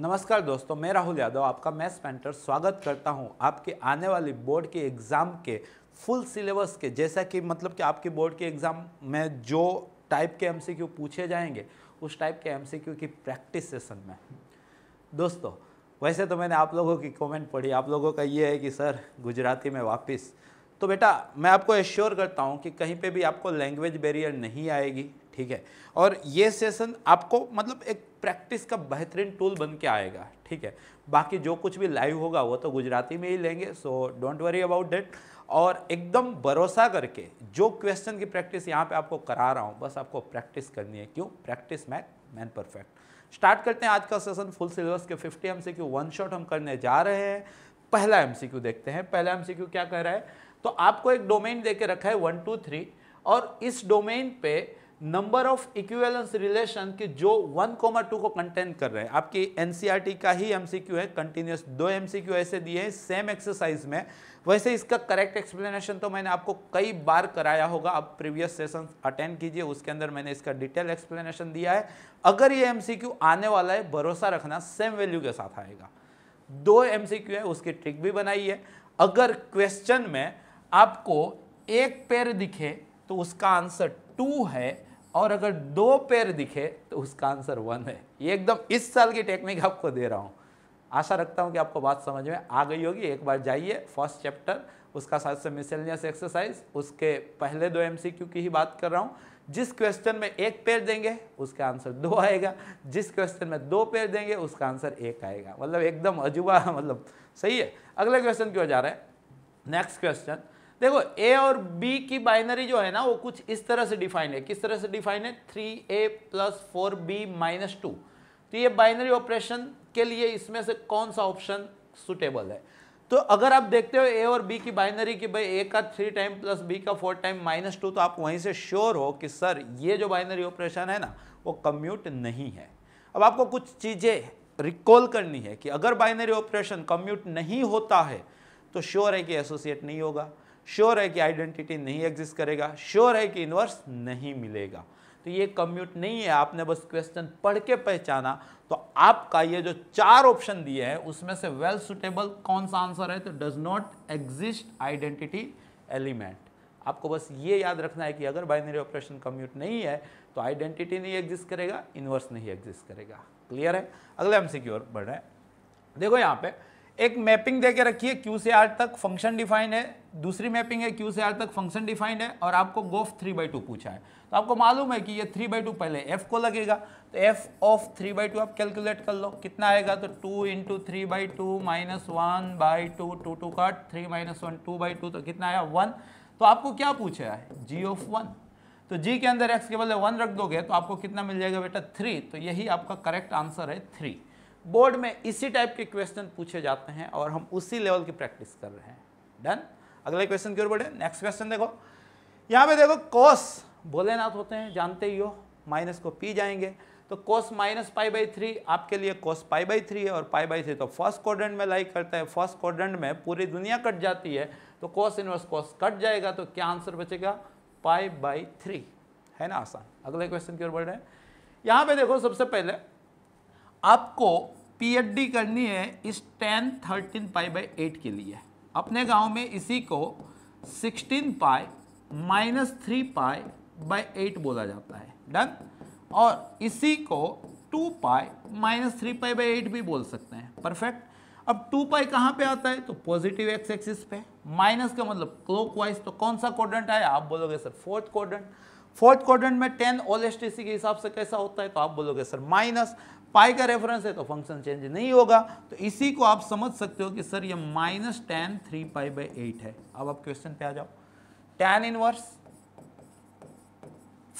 नमस्कार दोस्तों मैं राहुल यादव आपका मैथ्स पेंटर स्वागत करता हूं आपके आने वाली बोर्ड के एग्ज़ाम के फुल सिलेबस के जैसा कि मतलब कि आपके बोर्ड के एग्ज़ाम में जो टाइप के एमसीक्यू पूछे जाएंगे उस टाइप के एमसीक्यू की प्रैक्टिस सेशन में दोस्तों वैसे तो मैंने आप लोगों की कमेंट पढ़ी आप लोगों का ये है कि सर गुजराती में वापिस तो बेटा मैं आपको एश्योर करता हूँ कि कहीं पर भी आपको लैंग्वेज बैरियर नहीं आएगी ठीक है और ये सेशन आपको मतलब एक प्रैक्टिस का बेहतरीन टूल बन के आएगा ठीक है बाकी जो कुछ भी लाइव होगा वो तो गुजराती में ही लेंगे so don't worry about date और एकदम भरोसा करके जो क्वेश्चन की प्रैक्टिस यहाँ पे आपको करा रहा हूँ बस आपको प्रैक्टिस करनी है क्यों practice make man perfect start करते हैं आज का सेशन फुल सिलेबस के 50 एम वन शॉट हम करने जा रहे हैं पहला एम देखते हैं पहला एम क्या कह रहा है तो आपको एक डोमेन दे रखा है वन टू थ्री और इस डोमेन पर नंबर ऑफ इक्विवेलेंस रिलेशन की जो 1,2 को कंटेन कर रहे हैं आपकी एनसीईआरटी e का ही एमसीक्यू है कंटिन्यूस दो एमसीक्यू ऐसे दिए हैं सेम एक्सरसाइज में वैसे इसका करेक्ट एक्सप्लेनेशन तो मैंने आपको कई बार कराया होगा आप प्रीवियस सेशन अटेंड कीजिए उसके अंदर मैंने इसका डिटेल एक्सप्लेनेशन दिया है अगर ये एम आने वाला है भरोसा रखना सेम वैल्यू के साथ आएगा दो क्यू है उसकी ट्रिक भी बनाई है अगर क्वेश्चन में आपको एक पेयर दिखे तो उसका आंसर टू है और अगर दो पैर दिखे तो उसका आंसर वन है ये एकदम इस साल की टेक्निक आपको दे रहा हूँ आशा रखता हूँ कि आपको बात समझ में आ गई होगी एक बार जाइए फर्स्ट चैप्टर उसका साथ से मिसेलियस एक्सरसाइज उसके पहले दो एमसीक्यू की ही बात कर रहा हूँ जिस क्वेश्चन में एक पेयर देंगे उसका आंसर दो आएगा जिस क्वेश्चन में दो पेयर देंगे उसका आंसर एक आएगा मतलब एकदम अजूबा मतलब सही है अगले क्वेश्चन क्यों जा रहा है नेक्स्ट क्वेश्चन देखो ए और बी की बाइनरी जो है ना वो कुछ इस तरह से डिफाइन है किस तरह से डिफाइन है three A plus four B minus two तो ये बाइनरी ऑपरेशन के लिए इसमें से कौन सा ऑप्शन सुटेबल है तो अगर आप देखते हो ए और बी की बाइनरी की भाई ए का थ्री टाइम प्लस बी का फोर टाइम माइनस टू तो आप वहीं से श्योर हो कि सर ये जो बाइनरी ऑपरेशन है ना वो कम्यूट नहीं है अब आपको कुछ चीज़ें रिकॉल करनी है कि अगर बाइनरी ऑपरेशन कम्यूट नहीं होता है तो श्योर है कि एसोसिएट नहीं होगा श्योर है कि आइडेंटिटी नहीं एग्जिस्ट करेगा श्योर है कि इन्वर्स नहीं मिलेगा तो ये कम्यूट नहीं है आपने बस क्वेश्चन पढ़ के पहचाना तो आपका ये जो चार ऑप्शन दिए हैं उसमें से वेल सुटेबल कौन सा आंसर है तो does not exist identity element आपको बस ये याद रखना है कि अगर बाइनरी ऑपरेशन कम्यूट नहीं है तो आइडेंटिटी नहीं एग्जिस्ट करेगा इन्वर्स नहीं एग्जिस्ट करेगा क्लियर है अगले हम सिक्योर बढ़ रहे हैं देखो यहाँ पे एक मैपिंग दे के रखिए क्यू से आर तक फंक्शन डिफाइन है दूसरी मैपिंग है क्यू से आर तक फंक्शन डिफाइन है और आपको गोफ थ्री बाई टू पूछा है तो आपको मालूम है कि ये थ्री बाई टू पहले एफ को लगेगा तो F of three by two आप कैलकुलेट कर लो कितना आएगा तो two into three by two minus one by two two two cut three minus one two by two तो कितना आया वन तो आपको क्या पूछा है जी ऑफ वन तो जी के अंदर एक्स के बदले वन रख दोगे तो आपको कितना मिल जाएगा बेटा थ्री तो यही आपका करेक्ट आंसर है थ्री बोर्ड में इसी टाइप के क्वेश्चन पूछे जाते हैं और हम उसी लेवल की प्रैक्टिस कर रहे हैं डन अगले क्वेश्चन की ओर बढ़े नेक्स्ट क्वेश्चन देखो यहाँ पे देखो कॉस भोलेनाथ होते हैं जानते ही हो माइनस को पी जाएंगे तो cos minus pi by three आपके लिए कॉस पाई बाई थ्री है और पाई बाई थ्री तो फर्स्ट क्वाड्रेंट में लाइक करता है फर्स्ट क्वाड्रेंट में पूरी दुनिया कट जाती है तो कॉस इनवर्स कॉस कट जाएगा तो क्या आंसर बचेगा पाई बाई थ्री है ना आसान अगले क्वेश्चन की ओर बढ़ रहे हैं यहाँ पे देखो सबसे पहले आपको पीएचडी करनी है इस ten thirteen pi by eight के लिए अपने गांव में इसी को sixteen pi minus three pi by eight बोला जाता है डन और इसी को two pi minus three pi by eight भी बोल सकते हैं परफेक्ट अब टू पाई कहाँ पे आता है तो पॉजिटिव एक्स एक्सिस पे माइनस का मतलब क्लोक तो कौन सा कॉर्डेंट आया आप बोलोगे sir fourth quadrant fourth quarter में टेन ओलेस्टिसी के हिसाब से कैसा होता है तो आप बोलोगे सर माइनस पाई का रेफरेंस है तो फंक्शन चेंज नहीं होगा तो इसी को आप समझ सकते हो कि सर ये minus ten three pi by eight है अब आप क्वेश्चन पे आ जाओ टेन इनवर्स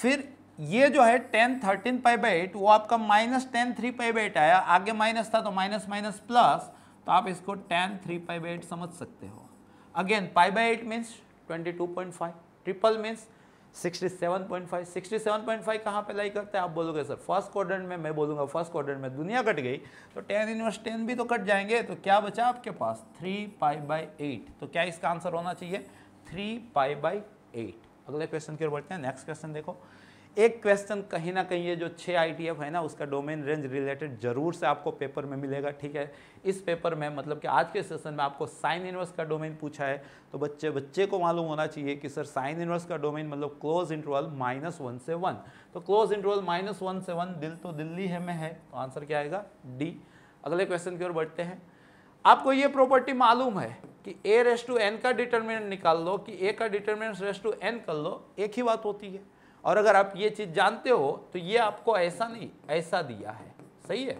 फिर ये जो है ten thirteen pi by eight वो आपका minus ten three pi by eight आया आगे माइनस था तो माइनस माइनस प्लस तो आप इसको ten three pi by eight समझ सकते हो again pi by eight means twenty two point five triple means 67.5 67.5 कहाँ पे लाई करते हैं आप बोलोगे सर फर्स्ट क्वाड्रेंट में मैं बोलूँगा फर्स्ट क्वाड्रेंट में दुनिया कट गई तो टेन इनवर्स टेन भी तो कट जाएंगे तो क्या बचा आपके पास थ्री पाई बाई एट तो क्या इसका आंसर होना चाहिए थ्री पाई बाई एट अगले क्वेश्चन की ओर बढ़ते हैं नेक्स्ट क्वेश्चन देखो एक क्वेश्चन कहीं ना कहीं ये जो छः आई है ना उसका डोमेन रेंज रिलेटेड जरूर से आपको पेपर में मिलेगा ठीक है इस पेपर में मतलब कि आज के सेशन में आपको साइन इनवर्स का डोमेन पूछा है तो बच्चे बच्चे को मालूम होना चाहिए कि सर साइन इनवर्स का डोमेन मतलब क्लोज इंटरवल माइनस वन से वन तो क्लोज इंटरवल माइनस वन से वन दिल तो दिल्ली है में है तो आंसर क्या आएगा डी अगले क्वेश्चन की ओर बढ़ते हैं आपको ये प्रॉपर्टी मालूम है कि ए रेस्टू टू एन का डिटर्मिनेंट निकाल लो कि ए का डिटर्मिनेंट रेस टू एन कर लो एक ही बात होती है और अगर आप ये चीज़ जानते हो तो ये आपको ऐसा नहीं ऐसा दिया है सही है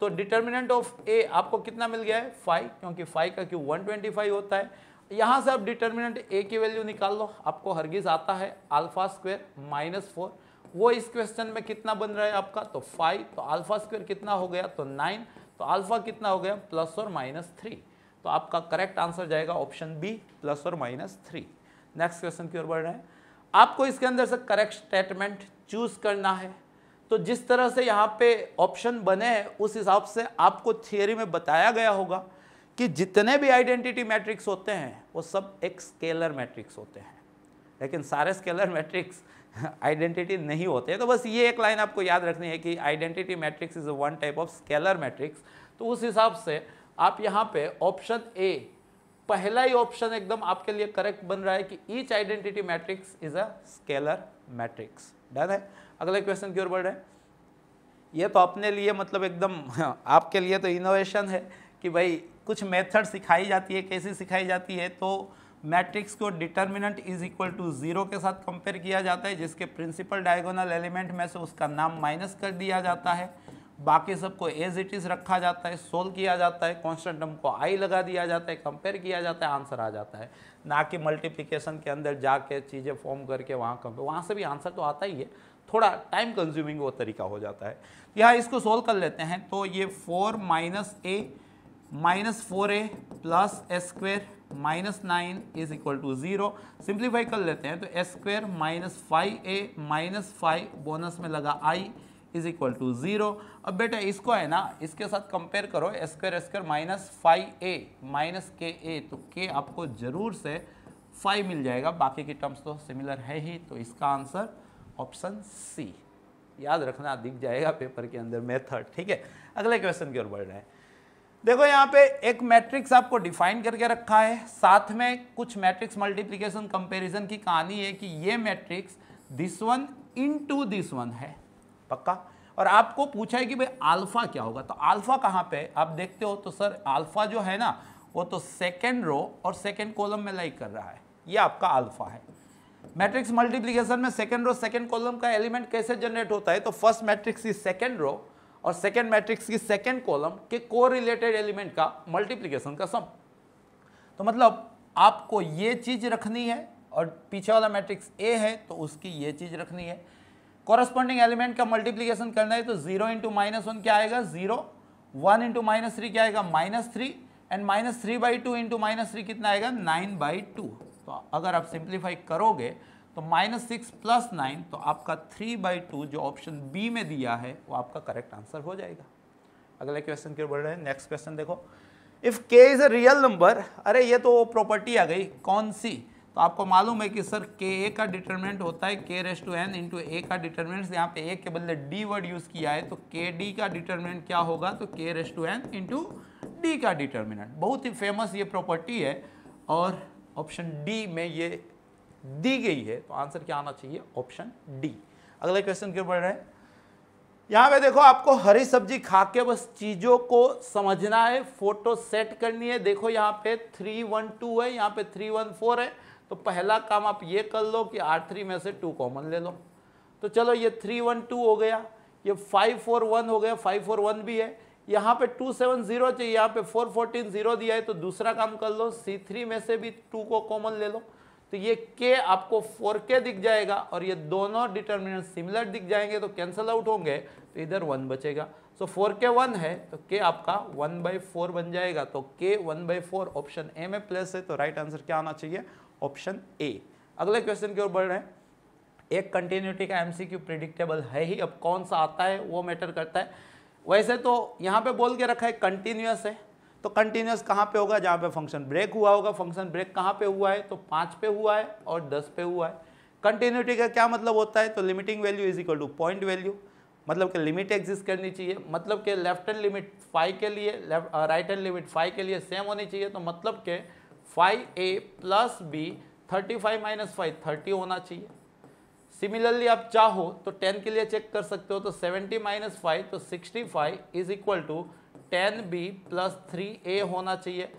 तो डिटर्मिनेंट ऑफ ए आपको कितना मिल गया है फाइव क्योंकि फाइव का क्यू वन ट्वेंटी फाइव होता है यहाँ से आप डिटर्मिनेंट ए की वैल्यू निकाल लो आपको हरगिज आता है अल्फा स्क्वेयर माइनस फोर वो इस क्वेश्चन में कितना बन रहा है आपका तो फाइव तो अल्फा स्क्वेयर कितना हो गया तो नाइन तो अल्फा कितना हो गया प्लस और माइनस थ्री तो आपका करेक्ट आंसर जाएगा ऑप्शन बी प्लस और माइनस थ्री नेक्स्ट क्वेश्चन की ओर बढ़ रहे हैं आपको इसके अंदर से करेक्ट स्टेटमेंट चूज करना है तो जिस तरह से यहाँ पे ऑप्शन बने हैं उस हिसाब से आपको थियोरी में बताया गया होगा कि जितने भी आइडेंटिटी मैट्रिक्स होते हैं वो सब एक स्केलर मैट्रिक्स होते हैं लेकिन सारे स्केलर मैट्रिक्स आइडेंटिटी नहीं होते तो बस ये एक लाइन आपको याद रखनी है कि identity matrix is one type of scalar matrix तो उस हिसाब से आप यहाँ पे ऑप्शन ए पहला ही ऑप्शन एकदम आपके लिए करेक्ट बन रहा है कि each identity matrix is a scalar matrix done है अगले क्वेश्चन की ओर बढ़ रहे हैं ये तो अपने लिए मतलब एकदम हाँ, आपके लिए तो इनोवेशन है कि भाई कुछ मेथड सिखाई जाती है कैसे सिखाई जाती है तो मैट्रिक्स को determinant is equal to zero के साथ कंपेयर किया जाता है जिसके प्रिंसिपल डायगोनल एलिमेंट में से उसका नाम माइनस कर दिया जाता है बाकी सबको एज इट इज़ रखा जाता है सोल्व किया जाता है कॉन्स्टेंट टर्म को आई लगा दिया जाता है कंपेयर किया जाता है आंसर आ जाता है ना कि मल्टीप्लिकेशन के अंदर जाके चीज़ें फॉर्म करके वहाँ कंपेयर वहाँ से भी आंसर तो आता ही है थोड़ा टाइम कंज्यूमिंग वो तरीका हो जाता है यहाँ इसको सोल्व कर लेते हैं तो ये four minus A minus four A plus s square minus nine is equal to zero simplify कर लेते हैं तो s square minus five A minus five bonus में लगा I is equal to zero अब बेटा इसको है ना इसके साथ कंपेयर करो square square minus five A minus के ए तो के आपको जरूर से फाइव मिल जाएगा बाकी के टर्म्स तो सिमिलर है ही तो इसका आंसर ऑप्शन सी याद रखना दिख जाएगा पेपर के अंदर मेथड ठीक है अगले क्वेश्चन की ओर बढ़ रहे हैं देखो यहाँ पे एक मैट्रिक्स आपको डिफाइन करके रखा है साथ में कुछ मैट्रिक्स मल्टीप्लिकेशन कंपैरिजन की कहानी है कि ये matrix this one into this one है पक्का और आपको पूछा है कि भाई अल्फा क्या होगा तो अल्फा कहाँ पे आप देखते हो तो सर अल्फा जो है ना वो तो सेकेंड रो और सेकेंड कॉलम में लाइक कर रहा है ये आपका अल्फा है मैट्रिक्स मल्टीप्लीकेशन में सेकेंड रो सेकेंड कॉलम का एलिमेंट कैसे जनरेट होता है तो फर्स्ट मैट्रिक्स की सेकेंड रो और सेकेंड मैट्रिक्स की सेकेंड कॉलम के को रिलेटेड एलिमेंट का मल्टीप्लीकेशन का सम तो मतलब आपको ये चीज़ रखनी है और पीछे वाला मैट्रिक्स ए है तो उसकी ये चीज़ रखनी है कॉरस्पॉन्डिंग एलिमेंट का मल्टीप्लीकेशन करना है तो जीरो इंटू माइनस वन क्या आएगा zero one into minus three क्या आएगा minus three and minus three by two into minus three कितना आएगा नाइन बाई टू तो अगर आप सिंप्लीफाई करोगे तो माइनस सिक्स प्लस नाइन तो आपका थ्री बाई टू जो ऑप्शन बी में दिया है वो आपका करेक्ट आंसर हो जाएगा अगले क्वेश्चन क्यों बढ़ रहे हैं नेक्स्ट क्वेश्चन देखो if k is a real number अरे ये तो प्रॉपर्टी आ गई कौन सी तो आपको मालूम है कि सर के ए का डिटरमिनेंट होता है k raise to n into A का डिटर्मिनेंट यहाँ पे ए के बदले डी वर्ड यूज़ किया है तो के डी का डिटर्मिनेंट क्या होगा तो k raise to n into D का डिटर्मिनेंट बहुत ही फेमस ये प्रॉपर्टी है और ऑप्शन डी में ये दी गई है तो आंसर क्या आना चाहिए ऑप्शन डी अगले क्वेश्चन क्यों पढ़ रहे हैं यहाँ पे देखो आपको हरी सब्जी खा के बस चीज़ों को समझना है फोटो सेट करनी है देखो यहाँ पे थ्री वन टू है यहाँ पे थ्री वन फोर है तो पहला काम आप ये कर लो कि आर थ्री में से टू कॉमन ले लो तो चलो ये थ्री वन टू हो गया ये फाइव फोर वन हो गया फाइव फोर वन भी है यहाँ पे टू सेवन जीरो चाहिए यहाँ पे फोर फोर्टीन जीरो दिया है तो दूसरा काम कर लो सी थ्री में से भी टू को कॉमन ले लो तो ये के आपको फोर के दिख जाएगा और ये दोनों डिटर्मिनेंट सिमिलर दिख जाएंगे तो कैंसिल आउट होंगे तो इधर वन बचेगा सो फोर के वन है तो के आपका वन बाई फोर बन जाएगा तो k one by four option A में प्लस है तो राइट आंसर क्या आना चाहिए ऑप्शन ए अगले क्वेश्चन की ओर बढ़ रहे हैं एक कंटिन्यूटी का एमसीक्यू प्रिडिक्टेबल है ही अब कौन सा आता है वो मैटर करता है वैसे तो यहाँ पे बोल के रखा है कंटिन्यूस है तो कंटिन्यूस कहाँ पे होगा जहाँ पे फंक्शन ब्रेक हुआ होगा फंक्शन ब्रेक कहाँ पे हुआ है तो पाँच पे हुआ है और दस पे हुआ है कंटिन्यूटी का क्या मतलब होता है तो limiting value is equal to point value मतलब कि लिमिट एग्जिस्ट करनी चाहिए मतलब कि लेफ्ट हैंड लिमिट फाइव के लिए राइट हैंड लिमिट फाइव के लिए सेम होनी चाहिए तो मतलब के five A plus B thirty five minus five thirty होना चाहिए सिमिलरली आप चाहो तो टेन के लिए चेक कर सकते हो तो सेवेंटी माइनस फाइव तो sixty five is equal to ten B plus three A होना चाहिए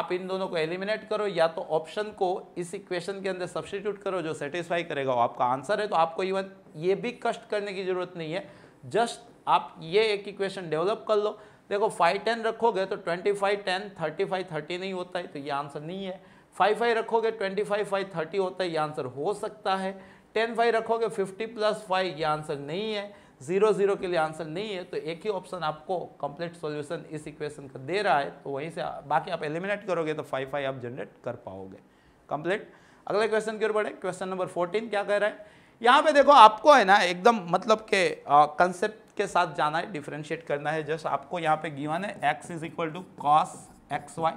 आप इन दोनों को एलिमिनेट करो या तो ऑप्शन को इस इक्वेशन के अंदर सब्सटीट्यूट करो जो सेटिस्फाई करेगा आपका आंसर है तो आपको इवन ये भी कष्ट करने की जरूरत नहीं है जस्ट आप ये एक इक्वेशन डेवलप कर लो देखो फाइव टेन रखोगे तो twenty five ten thirty five thirty नहीं होता है तो ये आंसर नहीं है फाइव फाइव रखोगे ट्वेंटी फाइव फाइव थर्टी होता है ये आंसर हो सकता है टेन फाइव रखोगे फिफ्टी प्लस फाइव ये आंसर नहीं है जीरो जीरो के लिए आंसर नहीं है तो एक ही ऑप्शन आपको कंप्लीट सॉल्यूशन इस इक्वेशन का दे रहा है तो वहीं से बाकी आप एलिमिनेट करोगे तो फाइव फाइव आप जनरेट कर पाओगे कंप्लीट अगले क्वेश्चन की ओर बढ़े क्वेश्चन नंबर फोर्टीन क्या कह रहा है यहाँ पे देखो आपको है ना एकदम मतलब के कंसेप्ट के साथ जाना है डिफ्रेंशिएट करना है जस्ट आपको यहाँ पे गिवन है x is equal to cos x y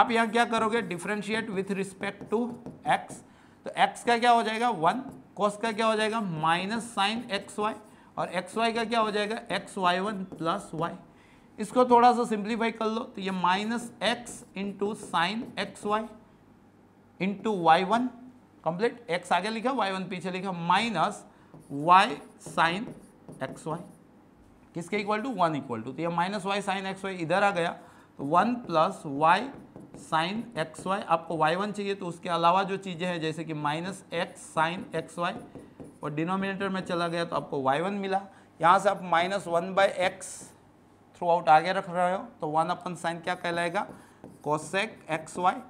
आप यहाँ क्या करोगे differentiate with respect to x तो एक्स का क्या हो जाएगा वन कॉस का क्या हो जाएगा माइनस साइन एक्स वाई और एक्स वाई का क्या हो जाएगा x y one plus y इसको थोड़ा सा सिंप्लीफाई कर लो तो ये minus x into sine x y into y one complete x आगे लिखा वाई वन पीछे लिखा minus y sine x y किसके equal to one equal to तो ये minus y sine x y इधर आ गया तो one plus Y sine x y आपको वाई वन चाहिए तो उसके अलावा जो चीज़ें हैं जैसे कि minus x sine x y और डिनोमिनेटर में चला गया तो आपको वाई वन मिला यहाँ से आप minus one by x throughout आगे रख रहे हो तो वन अपन साइन क्या कहलाएगा कोसेक एक्स वाई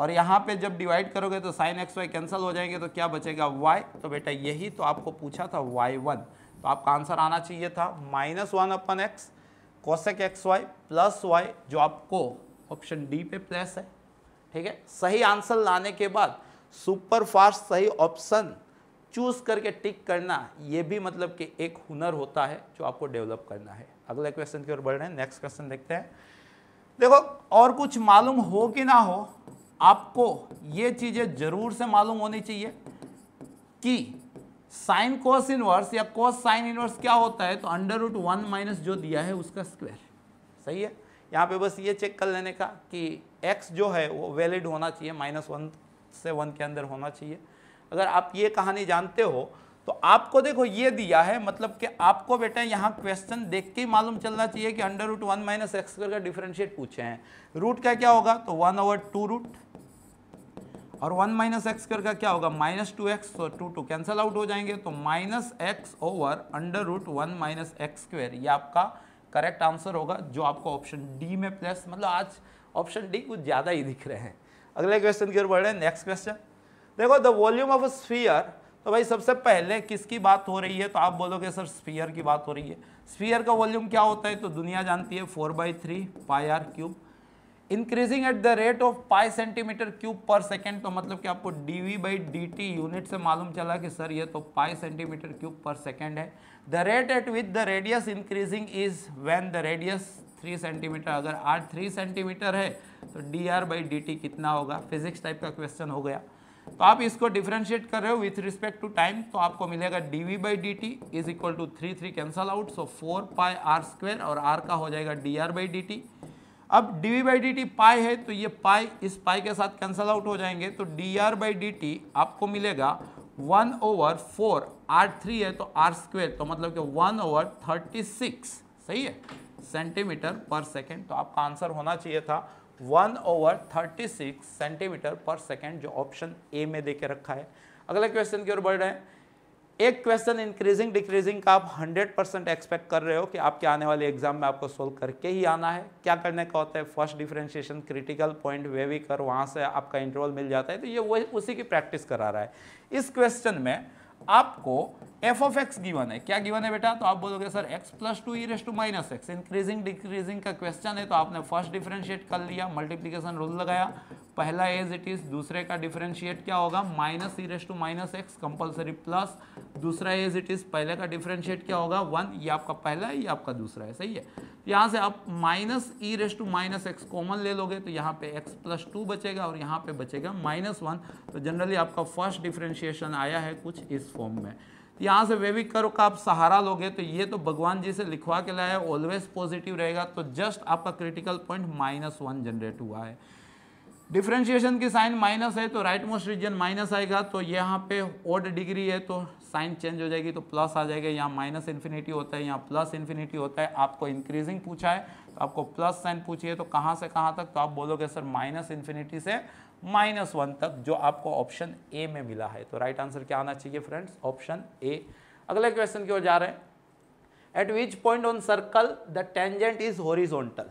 और यहाँ पे जब डिवाइड करोगे तो साइन एक्स वाई कैंसिल हो जाएंगे तो क्या बचेगा वाई तो बेटा यही तो आपको पूछा था वाई वन तो आपका आंसर आना चाहिए था माइनस वन अपन x cosec x y plus y जो आपको ऑप्शन डी पे प्लस है ठीक है सही आंसर लाने के बाद सुपर फास्ट सही ऑप्शन चूज करके टिक करना ये भी मतलब कि एक हुनर होता है जो आपको डेवलप करना है अगले क्वेश्चन की ओर बढ़ रहे हैं नेक्स्ट क्वेश्चन देखते हैं देखो और कुछ मालूम हो कि ना हो आपको ये चीज़ें जरूर से मालूम होनी चाहिए कि साइन कोस इनवर्स या कोस साइन इनवर्स क्या होता है तो अंडर रूट वन माइनस जो दिया है उसका स्क्वायर सही है यहाँ पे बस ये चेक कर लेने का कि एक्स जो है वो वैलिड होना चाहिए माइनस वन से वन के अंदर होना चाहिए अगर आप ये कहानी जानते हो तो आपको देखो ये दिया है मतलब कि आपको बेटा यहाँ क्वेश्चन देख के ही मालूम चलना चाहिए कि under root one minus x square का डिफरेंशिएट पूछे हैं रूट का क्या होगा तो वन ओवर टू रूट और वन माइनस एक्स कर का क्या होगा minus two x two two cancel out हो जाएंगे तो minus x over under root one minus x square ये आपका करेक्ट आंसर होगा जो आपको ऑप्शन डी में प्लस मतलब आज ऑप्शन डी कुछ ज़्यादा ही दिख रहे हैं अगले क्वेश्चन की ओर बढ़ रहे हैं नेक्स्ट क्वेश्चन देखो the volume of a sphere तो भाई सबसे पहले किसकी बात हो रही है तो आप बोलोगे सर स्फीयर की बात हो रही है स्फीयर का वॉल्यूम क्या होता है तो दुनिया जानती है four by three pi r cube increasing at the rate of pi centimetre cube per second तो मतलब कि आपको d v by d t unit से मालूम चला कि सर ये तो pi centimetre cube per second है the rate at with the radius increasing is when the radius three centimetre अगर आर थ्री सेंटीमीटर है तो d r by d t कितना होगा फिजिक्स टाइप का क्वेश्चन हो गया तो आप इसको डिफ्रेंशिएट कर रहे हो विथ रिस्पेक्ट टू टाइम तो आपको मिलेगा d v by d t is equal to three three cancel out so four pi r square और आर का हो जाएगा d r by d t अब d v by d pi है तो ये पाई इस पाई के साथ कैंसल आउट हो जाएंगे तो डी आर बाई डी आपको मिलेगा one over four r three है तो आर स्क्वेयर तो मतलब कि वन ओवर थर्टी सिक्स सही है सेंटीमीटर पर सेकेंड तो आपका आंसर होना चाहिए था one over thirty six centimetre per second जो ऑप्शन ए में दे के रखा है अगला क्वेश्चन की ओर बढ़ रहे हैं एक क्वेश्चन इंक्रीजिंग डिक्रीजिंग का आप 100 परसेंट एक्सपेक्ट कर रहे हो कि आपके आने वाले एग्जाम में आपको सोल्व करके ही आना है क्या करने का होता है फर्स्ट डिफरेंशिएशन क्रिटिकल पॉइंट वे भी कर वहाँ से आपका इंटरवल मिल जाता है तो ये वही उसी की प्रैक्टिस करा रहा है इस क्वेश्चन में आपको एफ ऑफ एक्स गिवन है क्या गिवन है बेटा तो आप बोलोगे sir x plus two e raise to minus x increasing decreasing का क्वेश्चन है तो आपने फर्स्ट डिफ्रेंशिएट कर लिया मल्टीप्लीकेशन रूल लगाया पहला एज इट इज दूसरे का डिफ्रेंशिएट क्या होगा minus e raise to minus x compulsory plus दूसरा एज इट इज पहले का डिफ्रेंशिएट क्या होगा वन ये आपका पहला है ये आपका दूसरा है सही है तो यहाँ से आप minus e raise to minus x common ले लोगे तो यहाँ पे एक्स प्लस टू बचेगा और यहाँ पे बचेगा माइनस वन तो जनरली आपका फर्स्ट डिफ्रेंशिएशन आया है कुछ इस फॉर्म में यहाँ से वैविक कर्व का आप सहारा लोगे तो ये तो भगवान जी से लिखवा के लाया ऑलवेज पॉजिटिव रहेगा तो जस्ट आपका critical point minus one generate हुआ है डिफ्रेंशिएशन की साइन माइनस है तो राइट मोस्ट रीजन माइनस आएगा तो यहाँ पे ओड डिग्री है तो साइन चेंज हो जाएगी तो प्लस आ जाएगा यहाँ माइनस इन्फिनिटी होता है यहाँ प्लस इन्फिनिटी होता है आपको इंक्रीजिंग पूछा है तो आपको प्लस साइन पूछिए तो कहाँ से कहाँ तक तो आप बोलोगे सर माइनस इन्फिनिटी से माइनस वन तक जो आपको ऑप्शन ए में मिला है तो राइट आंसर क्या आना चाहिए फ्रेंड्स ऑप्शन ए अगले क्वेश्चन की ओर जा रहे हैं at which point on circle the tangent is horizontal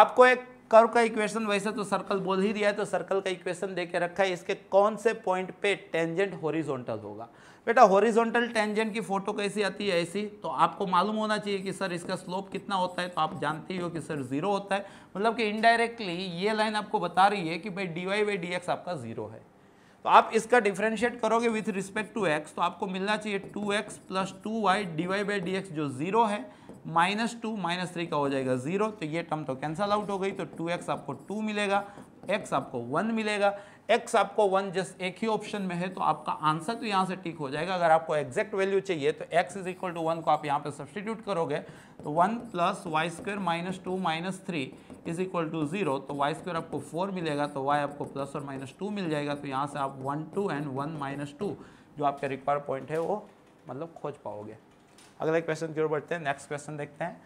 आपको एक कर्व का इक्वेशन वैसे तो सर्कल बोल ही दिया है तो सर्कल का इक्वेशन दे के रखा है इसके कौन से पॉइंट पे टेंजेंट होरिजोनटल होगा बेटा होरिजोनटल टेंजेंट की फोटो कैसी आती है ऐसी तो आपको मालूम होना चाहिए कि सर इसका स्लोप कितना होता है तो आप जानते ही हो कि सर जीरो होता है मतलब कि इनडायरेक्टली ये लाइन आपको बता रही है कि भाई d y by d x आपका जीरो है तो आप इसका डिफ्रेंशिएट करोगे विथ रिस्पेक्ट टू एक्स तो आपको मिलना चाहिए two x plus two y d y by d x जो जीरो है माइनस टू माइनस थ्री का हो जाएगा जीरो तो ये टर्म तो कैंसल आउट हो गई तो टू एक्स आपको टू मिलेगा एक्स आपको वन मिलेगा एक्स आपको वन जस्ट एक ही ऑप्शन में है तो आपका आंसर तो यहाँ से टिक हो जाएगा अगर आपको एग्जैक्ट वैल्यू चाहिए तो x is equal to one को आप यहाँ पे सब्सटीट्यूट करोगे तो one plus y square minus two minus three is equal to zero तो वाई स्क्वेयर आपको फोर मिलेगा तो वाई आपको प्लस और माइनस टू मिल जाएगा तो यहाँ से आप one two and one minus two जो आपका रिक्वायर पॉइंट है वो मतलब खोज पाओगे अगले क्वेश्चन की ओर बढ़ते हैं नेक्स्ट क्वेश्चन देखते हैं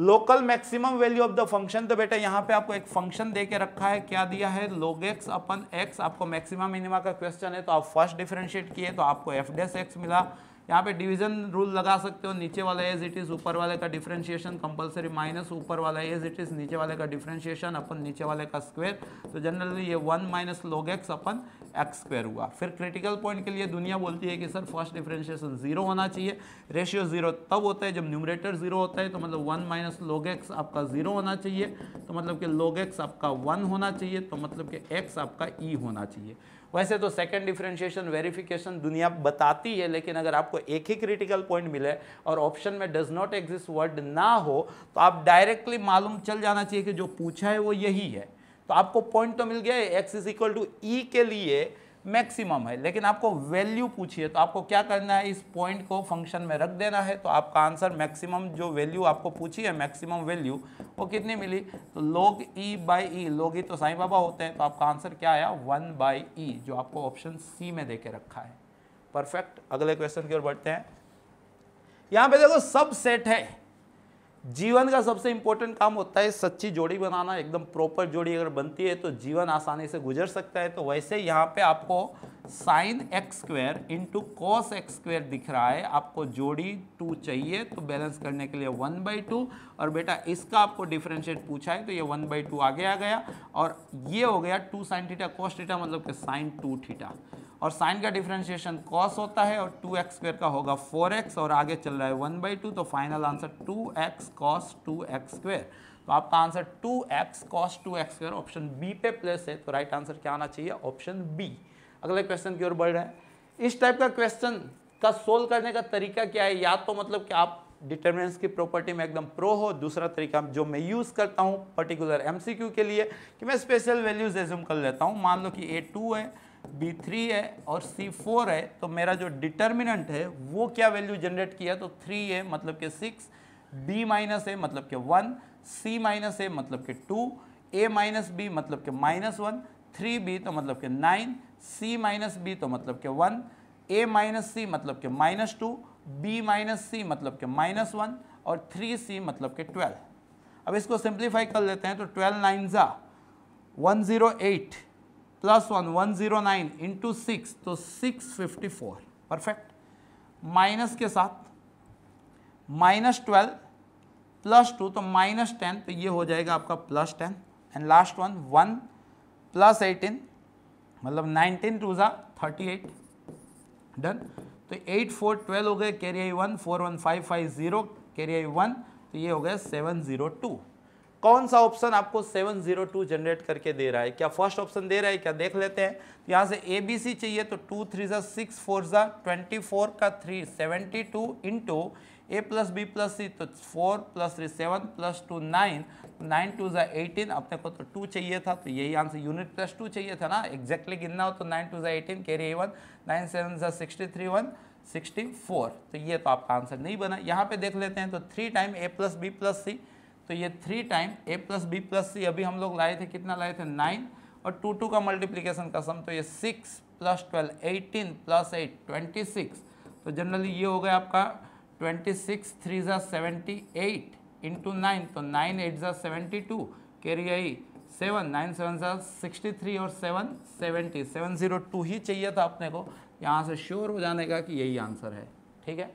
local maximum value of the function तो बेटा यहाँ पे आपको एक फंक्शन दे के रखा है क्या दिया है लोग एक्स अपन एक्स आपको मैक्सिमम मिनिमा का क्वेश्चन है तो आप फर्स्ट डिफ्रेंशिएट किए तो आपको एफ डेस एक्स मिला यहाँ पे डिवीजन रूल लगा सकते हो नीचे वाला एज इट इज़ ऊपर वाले का डिफ्रेंशिएशन कंपलसरी माइनस ऊपर वाला एज इट इज़ नीचे वाले का डिफ्रेंशिएशन अपन नीचे वाले का स्क्वेयर तो जनरली ये वन माइनस लोग एक्स अपन एक्स स्क्वेयर हुआ फिर क्रिटिकल पॉइंट के लिए दुनिया बोलती है कि सर फर्स्ट डिफ्रेंशिएशन जीरो होना चाहिए रेशियो जीरो तब होता है जब न्यूमरेटर जीरो होता है तो मतलब वन माइनस लोग एक्स आपका जीरो होना चाहिए तो मतलब कि लोग एक्स आपका वन होना चाहिए तो मतलब कि एक्स आपका ई e होना चाहिए वैसे तो सेकेंड डिफ्रेंशिएशन वेरिफिकेशन दुनिया बताती है लेकिन अगर आपको एक ही क्रिटिकल पॉइंट मिले और ऑप्शन में डज नॉट एग्जिस्ट वर्ड ना हो तो आप डायरेक्टली मालूम चल जाना चाहिए कि जो पूछा है वो यही है तो आपको पॉइंट तो मिल गया है x is equal to e के लिए मैक्सिमम है लेकिन आपको वैल्यू पूछिए तो आपको क्या करना है इस पॉइंट को फंक्शन में रख देना है तो आपका आंसर मैक्सिमम जो वैल्यू आपको पूछी है मैक्सिमम वैल्यू वो कितनी मिली तो लोग ई बाई ई लोग ई तो साईं बाबा होते हैं तो आपका आंसर क्या आया वन बाई ई जो आपको ऑप्शन सी में दे के रखा है परफेक्ट अगले क्वेश्चन की ओर बढ़ते हैं यहाँ पे देखो सब सेट है जीवन का सबसे इंपॉर्टेंट काम होता है सच्ची जोड़ी बनाना एकदम प्रॉपर जोड़ी अगर बनती है तो जीवन आसानी से गुजर सकता है तो वैसे यहाँ पे आपको sine x square into cos x square दिख रहा है आपको जोड़ी टू चाहिए तो बैलेंस करने के लिए वन बाई टू और बेटा इसका आपको डिफ्रेंशिएट पूछा है तो ये वन बाई टू आगे आ गया और ये हो गया two sine theta cos theta मतलब कि साइन टू थीटा और साइन का डिफ्रेंशिएशन कॉस होता है और टू एक्स स्क्वेयर का होगा फोर एक्स और आगे चल रहा है वन बाई टू तो final answer two x cos two x square तो आपका answer two x cos two x square option B पे प्लस है तो राइट आंसर क्या आना चाहिए ऑप्शन बी अगले क्वेश्चन की ओर बढ़ रहे हैं इस टाइप का क्वेश्चन का सोल्व करने का तरीका क्या है या तो मतलब कि आप डिटर्मिनेंट्स की प्रॉपर्टी में एकदम प्रो हो दूसरा तरीका जो मैं यूज़ करता हूँ पर्टिकुलर एमसीक्यू के लिए कि मैं स्पेशल वैल्यूज एज्यूम कर लेता हूँ मान लो कि ए टू है बी थ्री है और सी फोर है तो मेरा जो डिटर्मिनेंट है वो क्या वैल्यू जनरेट किया तो थ्री है मतलब के सिक्स बी माइनस ए मतलब के वन सी माइनस ए मतलब के टू ए माइनस बी मतलब के माइनस वन थ्री बी तो मतलब के नाइन सी माइनस बी तो मतलब के वन ए माइनस सी मतलब के minus two b minus c मतलब के माइनस वन और थ्री सी मतलब के ट्वेल्व अब इसको सिंप्लीफाई कर लेते हैं तो ट्वेल्व नाइन ज़ा one zero eight plus one one zero nine into six तो six fifty four perfect minus के साथ माइनस ट्वेल्व प्लस टू तो माइनस टेन तो ये हो जाएगा आपका plus ten and last one one plus eighteen मतलब नाइनटीन टू ज़ा थर्टी एट डन तो एट फोर ट्वेल्व हो गए कैरी आई one four one five five zero carry आई वन तो ये हो गया सेवन जीरो टू कौन सा ऑप्शन आपको 702 जनरेट करके दे रहा है क्या फर्स्ट ऑप्शन दे रहा है क्या देख लेते हैं तो यहाँ से ए बी सी चाहिए तो टू थ्री ज़ा सिक्स फोर ज़ा ट्वेंटी फोर का three seventy two into a plus b plus c तो four plus three seven plus two nine nine two ज़ा एटीन अपने को तो टू चाहिए था तो यही आंसर यूनिट प्लस टू चाहिए था ना एग्जैक्टली गिनना हो तो नाइन टू ज़ा eighteen carry a one nine seven ज़ा sixty three one sixty four तो ये तो आपका आंसर नहीं बना यहाँ पे देख लेते हैं तो three time a plus b plus c तो ये three time a plus b plus c अभी हम लोग लाए थे कितना लाए थे नाइन और टू टू का मल्टीप्लीकेशन का सम तो ये six plus twelve eighteen plus eight twenty six तो जनरली ये हो गया आपका ट्वेंटी सिक्स थ्री ज़ा सेवेंटी एट इंटू नाइन तो नाइन एट ज़ा सेवेंटी टू कैरी आई सेवन नाइन सेवन ज़ा सिक्सटी थ्री और seven seventy seven zero two ही चाहिए था अपने को यहाँ से श्योर हो जाने का कि यही आंसर है ठीक है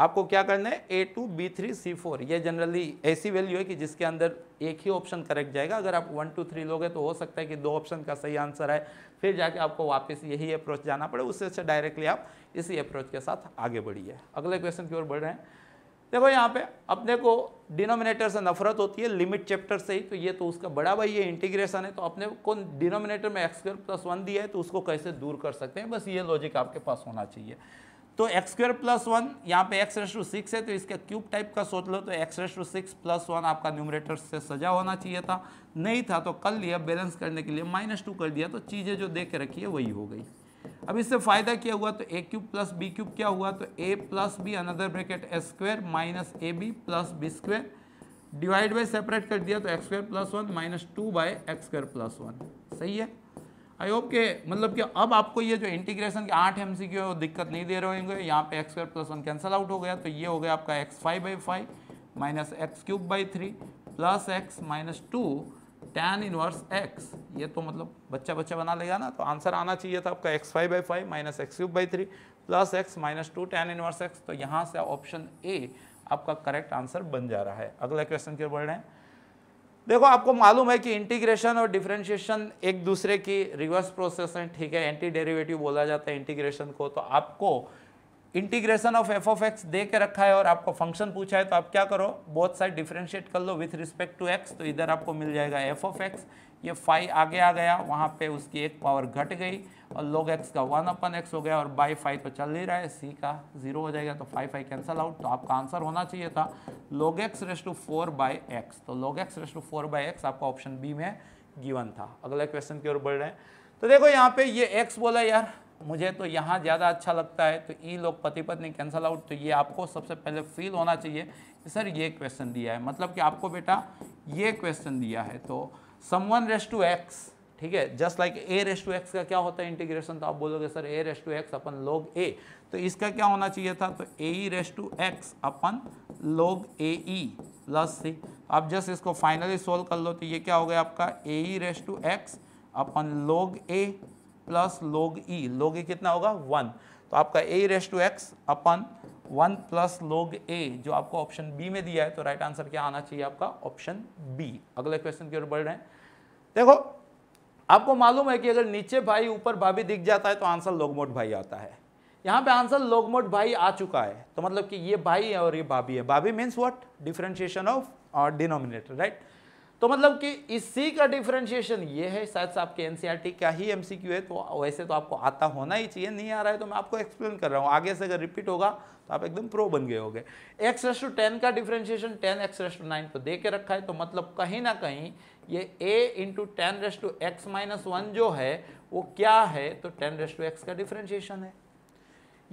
आपको क्या करना है a two b three c four ये जनरली ऐसी वैल्यू है कि जिसके अंदर एक ही ऑप्शन करेक्ट जाएगा अगर आप वन टू थ्री लोगे तो हो सकता है कि दो ऑप्शन का सही आंसर आए फिर जाके आपको वापस यही अप्रोच जाना पड़े उससे अच्छा डायरेक्टली आप इसी अप्रोच के साथ आगे बढ़िए अगले क्वेश्चन की ओर बढ़ रहे हैं देखो यहाँ पे अपने को डिनोमिनेटर से नफरत होती है लिमिट चैप्टर से ही तो ये तो उसका बड़ा भाई ये इंटीग्रेशन है तो अपने को डिनोमिनेटर में एक्सक्र प्लस वन दिया है तो उसको कैसे दूर कर सकते हैं बस ये लॉजिक आपके पास होना चाहिए तो एक्स स्क्र प्लस वन यहाँ पे एक्स टू सिक्स है तो इसका क्यूब टाइप का सोच लो तो x two six plus one आपका न्यूमरेटर से सजा होना चाहिए था नहीं था तो कल लिया बैलेंस करने के लिए माइनस टू कर दिया तो चीज़ें जो देख के रखी है वही हो गई अब इससे फ़ायदा क्या हुआ तो a cube plus b cube क्या हुआ तो a plus b another bracket एस square minus a b plus b square divide by separate कर दिया तो x square plus one minus two by x square plus one सही है I hope के मतलब कि अब आपको ये जो इंटीग्रेशन के आठ एम सी क्यू दिक्कत नहीं दे रहे होंगे यहाँ पे x square plus one cancel out हो गया तो ये हो गया आपका x five by five minus x cube by three plus x minus two tan inverse x ये तो मतलब बच्चा बच्चा बना लेगा ना तो आंसर आना चाहिए था आपका x five by five minus x cube by three plus x minus two tan inverse x तो यहाँ से ऑप्शन ए आपका करेक्ट आंसर बन जा रहा है अगला क्वेश्चन क्या बढ़ रहे हैं देखो आपको मालूम है कि इंटीग्रेशन और डिफ्रेंशिएशन एक दूसरे की रिवर्स प्रोसेस है ठीक है एंटी डेरिवेटिव बोला जाता है इंटीग्रेशन को तो आपको integration of f of x दे के रखा है और आपको फंक्शन पूछा है तो आप क्या करो बहुत साइड डिफ्रेंशिएट कर लो विथ रिस्पेक्ट टू एक्स तो इधर आपको मिल जाएगा एफ ऑफ एक्स ये फाइव आगे आ गया वहाँ पे उसकी एक पावर घट गई और लोग एक्स का वन अपन एक्स हो गया और बाई फाइव तो चल ही रहा है सी का जीरो हो जाएगा तो फाइव फाइव कैंसल आउट तो आपका आंसर होना चाहिए था log x raise to four by x तो log x raise to four by x आपका ऑप्शन बी में गिवन था अगला क्वेश्चन की ओर बढ़ रहे हैं तो देखो यहाँ पे ये एक्स बोला यार मुझे तो यहाँ ज़्यादा अच्छा लगता है तो ई लोग पति पत्नी कैंसल आउट तो ये आपको सबसे पहले फील होना चाहिए कि सर ये क्वेश्चन दिया है मतलब कि आपको बेटा ये क्वेश्चन दिया है तो some one raise to x ठीक है just like a raise to x का क्या होता है इंटीग्रेशन तो आप बोलोगे sir a raise to x upon log a तो इसका क्या होना चाहिए था तो a e e raise to x upon log a E plus सी आप जस्ट इसको फाइनली सोल्व कर लो तो ये क्या हो गया आपका a e e raise to x upon log a plus लोग ई लोग ई कितना होगा वन तो आपका a e raise to x upon one plus log a जो आपको ऑप्शन बी में दिया है तो राइट आंसर क्या आना चाहिए आपका ऑप्शन बी अगले क्वेश्चन की ओर बढ़ रहे हैं देखो आपको मालूम है कि अगर नीचे भाई ऊपर भाभी दिख जाता है तो आंसर लोगमोट भाई आता है यहाँ पे आंसर लोगमोट भाई आ चुका है तो मतलब कि ये भाई है और ये भाभी है भाभी means what differentiation of denominator right तो मतलब कि इसी का डिफ्रेंशिएशन ये है शायद आपके एनसीईआरटी e का ही एमसीक्यू है तो वैसे तो आपको आता होना ही चाहिए नहीं आ रहा है तो मैं आपको एक्सप्लेन कर रहा हूँ आगे से अगर रिपीट होगा तो आप एकदम प्रो बन गए होगे एक्स रेस टू टेन का differentiation ten x raise to nine को दे के रखा है तो मतलब कहीं ना कहीं ये a into ten raise to x minus one जो है वो क्या है तो टेन रेस टू एक्स का डिफ्रेंशिएशन है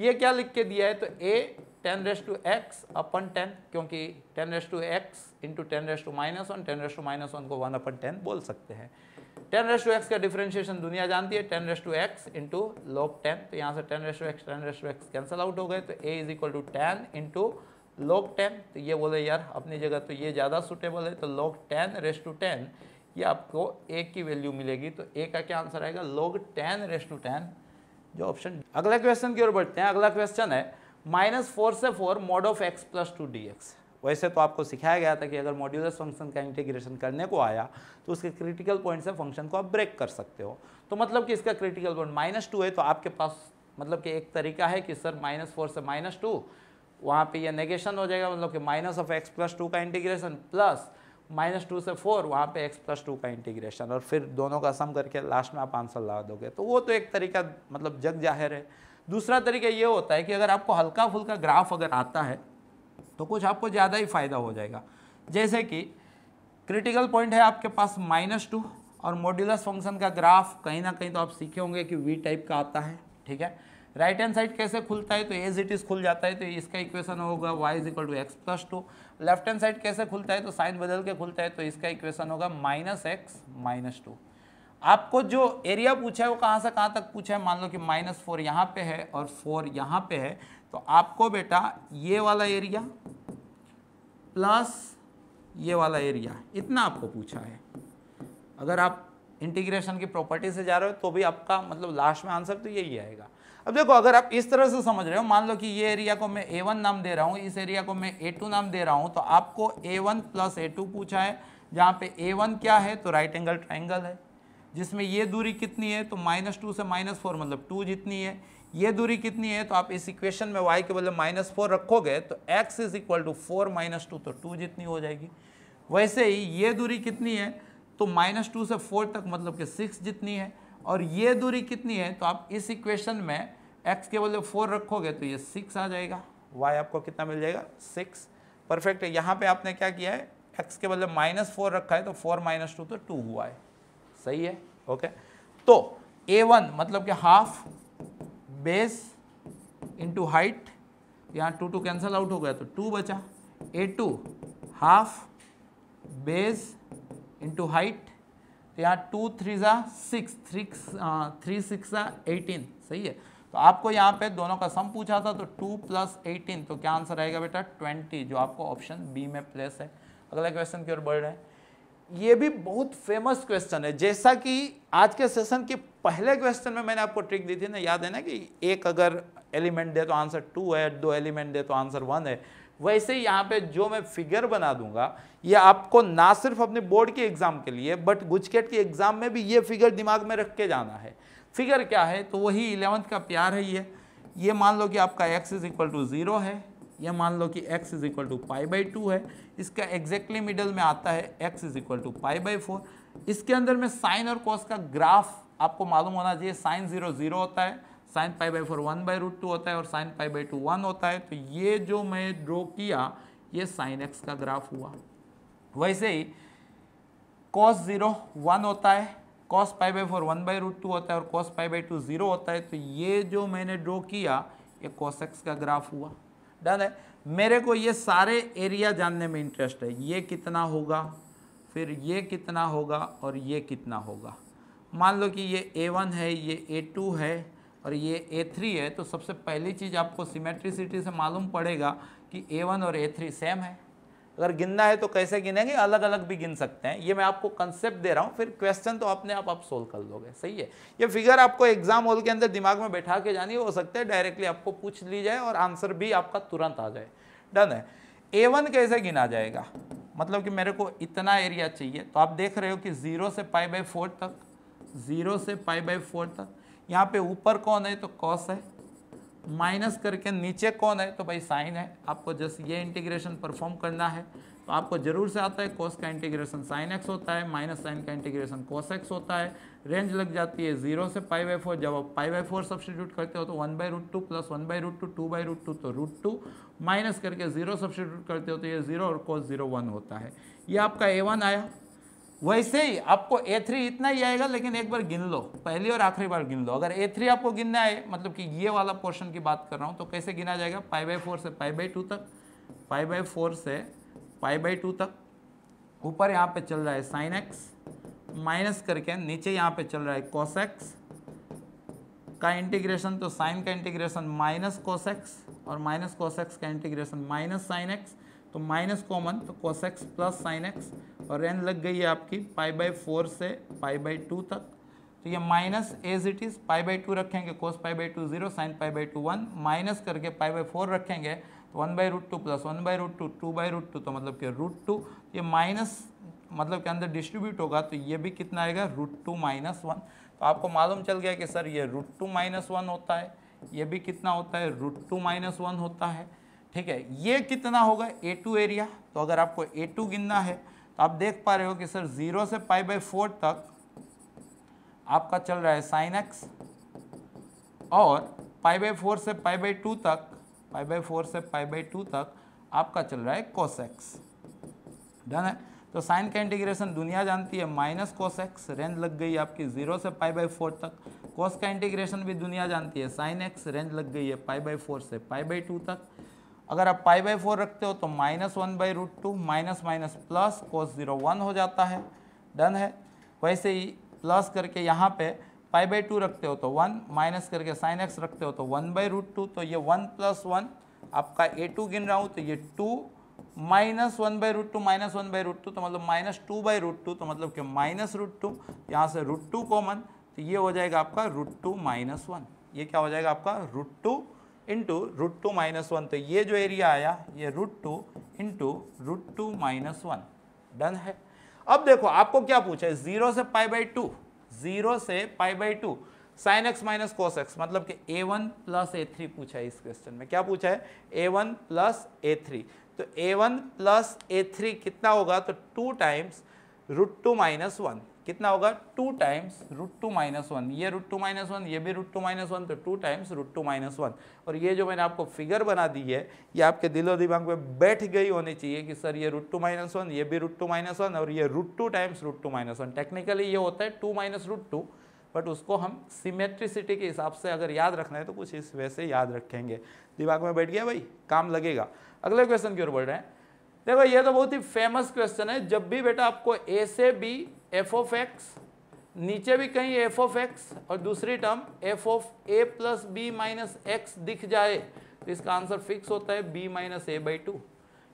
ये क्या लिख के दिया है तो a ten raise to x upon ten क्योंकि ten raise to x into ten raise to minus one ten raise to minus one को वन अपन टेन बोल सकते हैं टेन रेस टू एक्स का डिफ्रेंशिएशन दुनिया जानती है ten raise to x into log ten तो यहाँ से ten raise to x ten raise to x cancel out हो गए तो a is equal to ten into log ten तो ये बोले यार अपनी जगह तो ये ज़्यादा सुटेबल है तो log ten raise to ten ये आपको ए की वैल्यू मिलेगी तो ए का क्या आंसर आएगा log ten raise to ten जो ऑप्शन अगला क्वेश्चन की ओर बढ़ते हैं अगला क्वेश्चन है माइनस फोर से four mod of x plus two d x वैसे तो आपको सिखाया गया था कि अगर मॉड्यूलस फंक्शन का इंटीग्रेशन करने को आया तो उसके क्रिटिकल पॉइंट से फंक्शन को आप ब्रेक कर सकते हो तो मतलब कि इसका क्रिटिकल पॉइंट माइनस टू है तो आपके पास मतलब कि एक तरीका है कि सर माइनस फोर से माइनस टू वहाँ पर यह नेगेशन हो जाएगा मतलब कि minus of x plus two का इंटीग्रेशन प्लस माइनस टू से फोर वहाँ पे एक्स प्लस टू का इंटीग्रेशन और फिर दोनों का सम करके लास्ट में आप आंसर ला दोगे तो वो तो एक तरीका मतलब जग जाहिर है दूसरा तरीका ये होता है कि अगर आपको हल्का फुल्का ग्राफ अगर आता है तो कुछ आपको ज़्यादा ही फायदा हो जाएगा जैसे कि क्रिटिकल पॉइंट है आपके पास माइनस टू और मॉड्यूलस फंक्शन का ग्राफ कहीं ना कहीं तो आप सीखे होंगे कि वी टाइप का आता है ठीक है राइट हैंड साइड कैसे खुलता है तो एज इट इज खुल जाता है तो इसका इक्वेशन होगा y is equal to x plus two left hand side कैसे खुलता है तो साइन बदल के खुलता है तो इसका इक्वेशन होगा माइनस एक्स माइनस टू आपको जो एरिया पूछा है वो कहाँ से कहाँ तक पूछा है मान लो कि माइनस फोर यहाँ पे है और फोर यहाँ पे है तो आपको बेटा ये वाला एरिया प्लस ये वाला एरिया इतना आपको पूछा है अगर आप इंटीग्रेशन की प्रॉपर्टी से जा रहे हो तो भी आपका मतलब लास्ट में आंसर तो यही आएगा अब देखो अगर आप इस तरह से समझ रहे हो मान लो कि ये एरिया को मैं ए वन नाम दे रहा हूँ इस एरिया को मैं ए टू नाम दे रहा हूँ तो आपको a one plus a two पूछा है जहाँ पे ए वन क्या है तो राइट एंगल ट्राइंगल है जिसमें ये दूरी कितनी है तो माइनस टू से माइनस फोर मतलब टू जितनी है ये दूरी कितनी है तो आप इस इक्वेशन में y के बदले माइनस फोर रखोगे तो x is equal to four minus two तो टू जितनी हो जाएगी वैसे ही ये दूरी कितनी है तो माइनस टू से फोर तक मतलब कि सिक्स जितनी है और ये दूरी कितनी है तो आप इस इक्वेशन में x के बदले फोर रखोगे तो ये सिक्स आ जाएगा y आपको कितना मिल जाएगा सिक्स परफेक्ट है यहाँ पर आपने क्या किया है एक्स के बदले माइनस फोर रखा है तो फोर माइनस टू तो टू हुआ है सही है ओके तो ए वन मतलब कि हाफ बेस इंटू हाइट यहाँ टू टू कैंसल आउट हो गया तो टू बचा a two half base into height तो यहाँ टू थ्री ज़ा सिक्स थ्री थ्री सिक्स ज़ा एटीन सही है तो आपको यहाँ पे दोनों का सम पूछा था तो टू प्लस एटीन तो क्या आंसर आएगा बेटा ट्वेंटी जो आपको ऑप्शन बी में प्लेस है अगला क्वेश्चन की ओर बढ़ रहे हैं ये भी बहुत फेमस क्वेश्चन है जैसा कि आज के सेशन के पहले क्वेश्चन में मैंने आपको ट्रिक दी थी ना याद है ना कि एक अगर एलिमेंट दे तो आंसर टू है दो एलिमेंट दे तो आंसर वन है वैसे ही यहाँ पे जो मैं फिगर बना दूंगा ये आपको ना सिर्फ अपने बोर्ड के एग्जाम के लिए बट गुजकेट के एग्जाम में भी ये फिगर दिमाग में रख के जाना है फिगर क्या है तो वही इलेवंथ का प्यार है ये ये मान लो कि आपका x is equal to zero है यह मान लो कि x is equal to pi by two है इसका एग्जैक्टली मिडल में आता है x is equal to pi by four इसके अंदर में साइन और कॉस का ग्राफ आपको मालूम होना चाहिए साइन जीरो जीरो होता है sine pi by four one by root two होता है और sine pi by two one होता है तो ये जो मैं ड्रॉ किया ये साइन एक्स का ग्राफ हुआ वैसे ही कॉस ज़ीरो वन होता है cos pi by four one by root two होता है और cos pi by two zero होता है तो ये जो मैंने ड्रॉ किया ये कॉस एक्स का ग्राफ हुआ डन है मेरे को ये सारे एरिया जानने में इंटरेस्ट है ये कितना होगा फिर ये कितना होगा और ये कितना होगा मान लो कि ये ए वन है ये ए टू है और ये ए थ्री है तो सबसे पहली चीज़ आपको सिमेट्रिसिटी से मालूम पड़ेगा कि ए वन और ए थ्री सेम है अगर गिनना है तो कैसे गिनेंगे अलग अलग भी गिन सकते हैं ये मैं आपको कंसेप्ट दे रहा हूँ फिर क्वेश्चन तो अपने आप आप सोल्व कर लोगे सही है ये फिगर आपको एग्जाम हॉल के अंदर दिमाग में बैठा के जानी हो सकता है डायरेक्टली आपको पूछ ली जाए और आंसर भी आपका तुरंत आ जाए डन है ए वन कैसे गिना जाएगा मतलब कि मेरे को इतना एरिया चाहिए तो आप देख रहे हो कि ज़ीरो से पाई बाई फोर तक ज़ीरो से पाई बाई फोर तक यहाँ पे ऊपर कौन है तो कॉस है माइनस करके नीचे कौन है तो भाई साइन है आपको जस्ट ये इंटीग्रेशन परफॉर्म करना है तो आपको जरूर से आता है कोस का इंटीग्रेशन साइन एक्स होता है माइनस साइन का इंटीग्रेशन कोस एक्स होता है रेंज लग जाती है जीरो से पाई बाई फोर जब आप पाई बाई फोर सब्सटीट्यूट करते हो तो one by root two plus one by root two two by root two तो रूट टू माइनस करके जीरो सब्सटीट्यूट करते हो तो ये जीरो और कोस जीरो वन होता है ये आपका ए वन आया वैसे ही आपको ए थ्री इतना ही आएगा लेकिन एक बार गिन लो पहली और आखिरी बार गिन लो अगर ए थ्री आपको गिनना है मतलब कि ये वाला पोर्शन की बात कर रहा हूँ तो कैसे गिना जाएगा पाई बाई फोर से पाई बाई टू तक पाई बाई फोर से पाई बाई टू तक ऊपर यहाँ पे चल रहा है साइन एक्स माइनस करके नीचे यहाँ पे चल रहा है कोसेक्स का इंटीग्रेशन तो साइन का इंटीग्रेशन माइनस कोसेक्स और माइनस कोसेक्स का इंटीग्रेशन माइनस साइन एक्स तो माइनस कॉमन तो cos x plus sine x और एन लग गई है आपकी पाई बाई फोर से पाई बाई टू तक तो ये minus as it is pi by two रखेंगे cos pi by two zero sine pi by two one minus करके पाई बाई फोर रखेंगे तो one by root two plus one by root two two by root two तो मतलब कि root two ये minus मतलब के अंदर डिस्ट्रीब्यूट होगा तो ये भी कितना आएगा रूट टू माइनस वन तो आपको मालूम चल गया कि सर ये रूट टू माइनस वन होता है ये भी कितना होता है रूट टू माइनस वन होता है ठीक है ये कितना होगा ए टू एरिया तो अगर आपको ए टू गिनना है तो आप देख पा रहे हो कि सर जीरो से पाई बाई फोर तक आपका चल रहा है साइन एक्स और पाई बाई फोर से पाई बाई टू तक पाई बाई फोर से पाई बाई टू तक आपका चल रहा है एक्स डन है तो साइन का इंटीग्रेशन दुनिया जानती है माइनस एक्स रेंज लग गई आपकी जीरो से पाई बाई फोर तक कोस का इंटीग्रेशन भी दुनिया जानती है साइन एक्स रेंज लग गई है पाई बाई फोर से पाई बाई टू तक अगर आप पाई बाई फोर रखते हो तो minus one by root two minus minus plus cos zero one हो जाता है डन है वैसे ही प्लस करके यहाँ पे पाई बाई टू रखते हो तो वन माइनस करके साइन एक्स रखते हो तो वन बाई रूट टू तो ये वन प्लस वन आपका ए टू गिन रहा हूँ तो ये two minus one by root two minus one by root two तो मतलब minus two by root two तो मतलब कि माइनस रूट टू यहाँ से रूट टू कॉमन तो ये हो जाएगा आपका रूट टू माइनस वन ये क्या हो जाएगा आपका root two into root two minus one तो ये जो एरिया आया ये root two into root two minus one done है अब देखो आपको क्या पूछा है जीरो से पाई बाई टू जीरो से pi by two sine x minus cos x मतलब कि a one plus a three पूछा है इस क्वेश्चन में क्या पूछा है a one plus a three तो a one plus a three कितना होगा तो two times root two minus one कितना होगा two times root two minus one ये रूट टू माइनस वन ये भी रूट टू माइनस वन तो two times root two minus one और ये जो मैंने आपको फिगर बना दी है ये आपके दिलो दिमाग में बैठ गई होनी चाहिए कि सर ये रूट टू माइनस वन ये भी रूट टू माइनस वन और ये root two times root two minus one technically ये होता है two minus root two but उसको हम सिमेट्रिसिटी के हिसाब से अगर याद रखना है तो कुछ इस वैसे याद रखेंगे दिमाग में बैठ गया भाई काम लगेगा अगले क्वेश्चन की ओर बढ़ रहे हैं देखो ये तो बहुत ही फेमस क्वेश्चन है जब भी बेटा आपको ए से बी एफ ऑफ एक्स नीचे भी कहीं एफ ऑफ एक्स और दूसरी term f of A plus b minus x दिख जाए तो इसका आंसर फिक्स होता है b minus A by two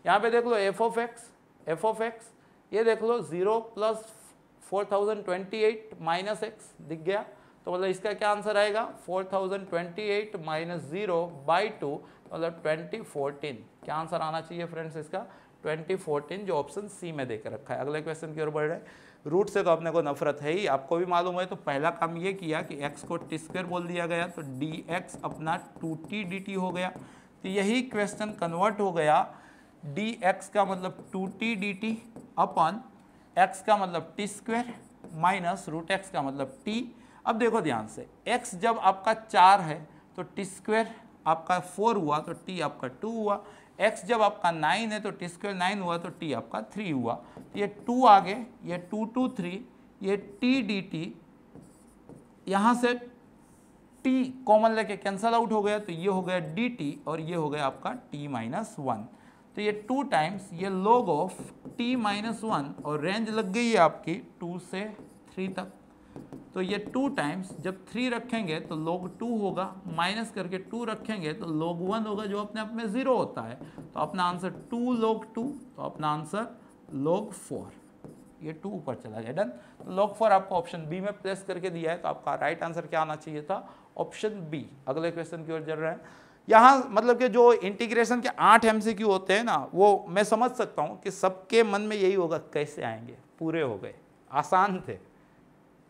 यहाँ पे देख लो f of x f of x ये देख लो zero plus four thousand twenty eight minus x दिख गया तो मतलब इसका क्या आंसर आएगा four thousand twenty eight minus zero by two मतलब ट्वेंटी फोर्टीन क्या आंसर आना चाहिए फ्रेंड्स इसका ट्वेंटी फोर्टीन जो ऑप्शन सी में देकर रखा है अगले क्वेश्चन की ओर बढ़ रहे हैं रूट से तो अपने को नफरत है ही आपको भी मालूम है तो पहला काम ये किया कि एक्स को टी स्क्वेयर बोल दिया गया तो डी एक्स अपना टू टी डी टी हो गया तो यही क्वेश्चन कन्वर्ट हो गया डी एक्स का मतलब टू टी डी टी अपन एक्स का मतलब t square minus root x का मतलब टी अब देखो ध्यान से एक्स जब आपका चार है तो टी स्क्र आपका फोर हुआ तो टी आपका टू हुआ एक्स जब आपका नाइन है तो टी स्क्वेयर नाइन हुआ तो टी आपका थ्री हुआ तो ये टू आगे ये टू टू थ्री ये टी डी टी यहाँ से टी कॉमन लेके कैंसल आउट हो गया तो ये हो गया डी टी और ये हो गया आपका टी माइनस वन तो ये टू टाइम्स ये log of t minus one और रेंज लग गई है आपकी टू से थ्री तक तो ये टू टाइम्स जब थ्री रखेंगे तो लोग टू होगा माइनस करके टू रखेंगे तो लोग वन होगा जो अपने आप में ज़ीरो होता है तो अपना आंसर टू लोग टू तो अपना आंसर लोग फोर ये टू ऊपर चला गया डन तो लॉग फोर आपको ऑप्शन बी में प्लेस करके दिया है तो आपका राइट आंसर क्या आना चाहिए था ऑप्शन बी अगले क्वेश्चन की ओर जर रहे हैं यहाँ मतलब कि जो इंटीग्रेशन के आठ एम होते हैं ना वो मैं समझ सकता हूँ कि सबके मन में यही होगा कैसे आएंगे पूरे हो गए आसान थे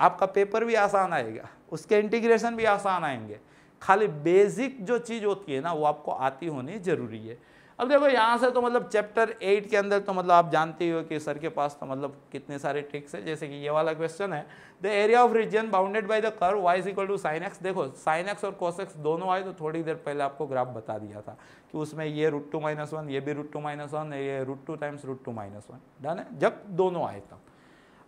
आपका पेपर भी आसान आएगा उसके इंटीग्रेशन भी आसान आएंगे खाली बेसिक जो चीज़ होती है ना वो आपको आती होनी ज़रूरी है अब देखो यहाँ से तो मतलब चैप्टर एट के अंदर तो मतलब आप जानते ही हो कि सर के पास तो मतलब कितने सारे ट्रिक्स है जैसे कि ये वाला क्वेश्चन है the area of region bounded by the curve y is equal to sine x देखो साइन एक्स और कॉस एक्स दोनों आए तो थोड़ी देर पहले आपको ग्राफ बता दिया था कि उसमें ये रूट टू माइनस वन ये भी रूट टू माइनस वन ये root two times root two minus one done है जब दोनों आए तब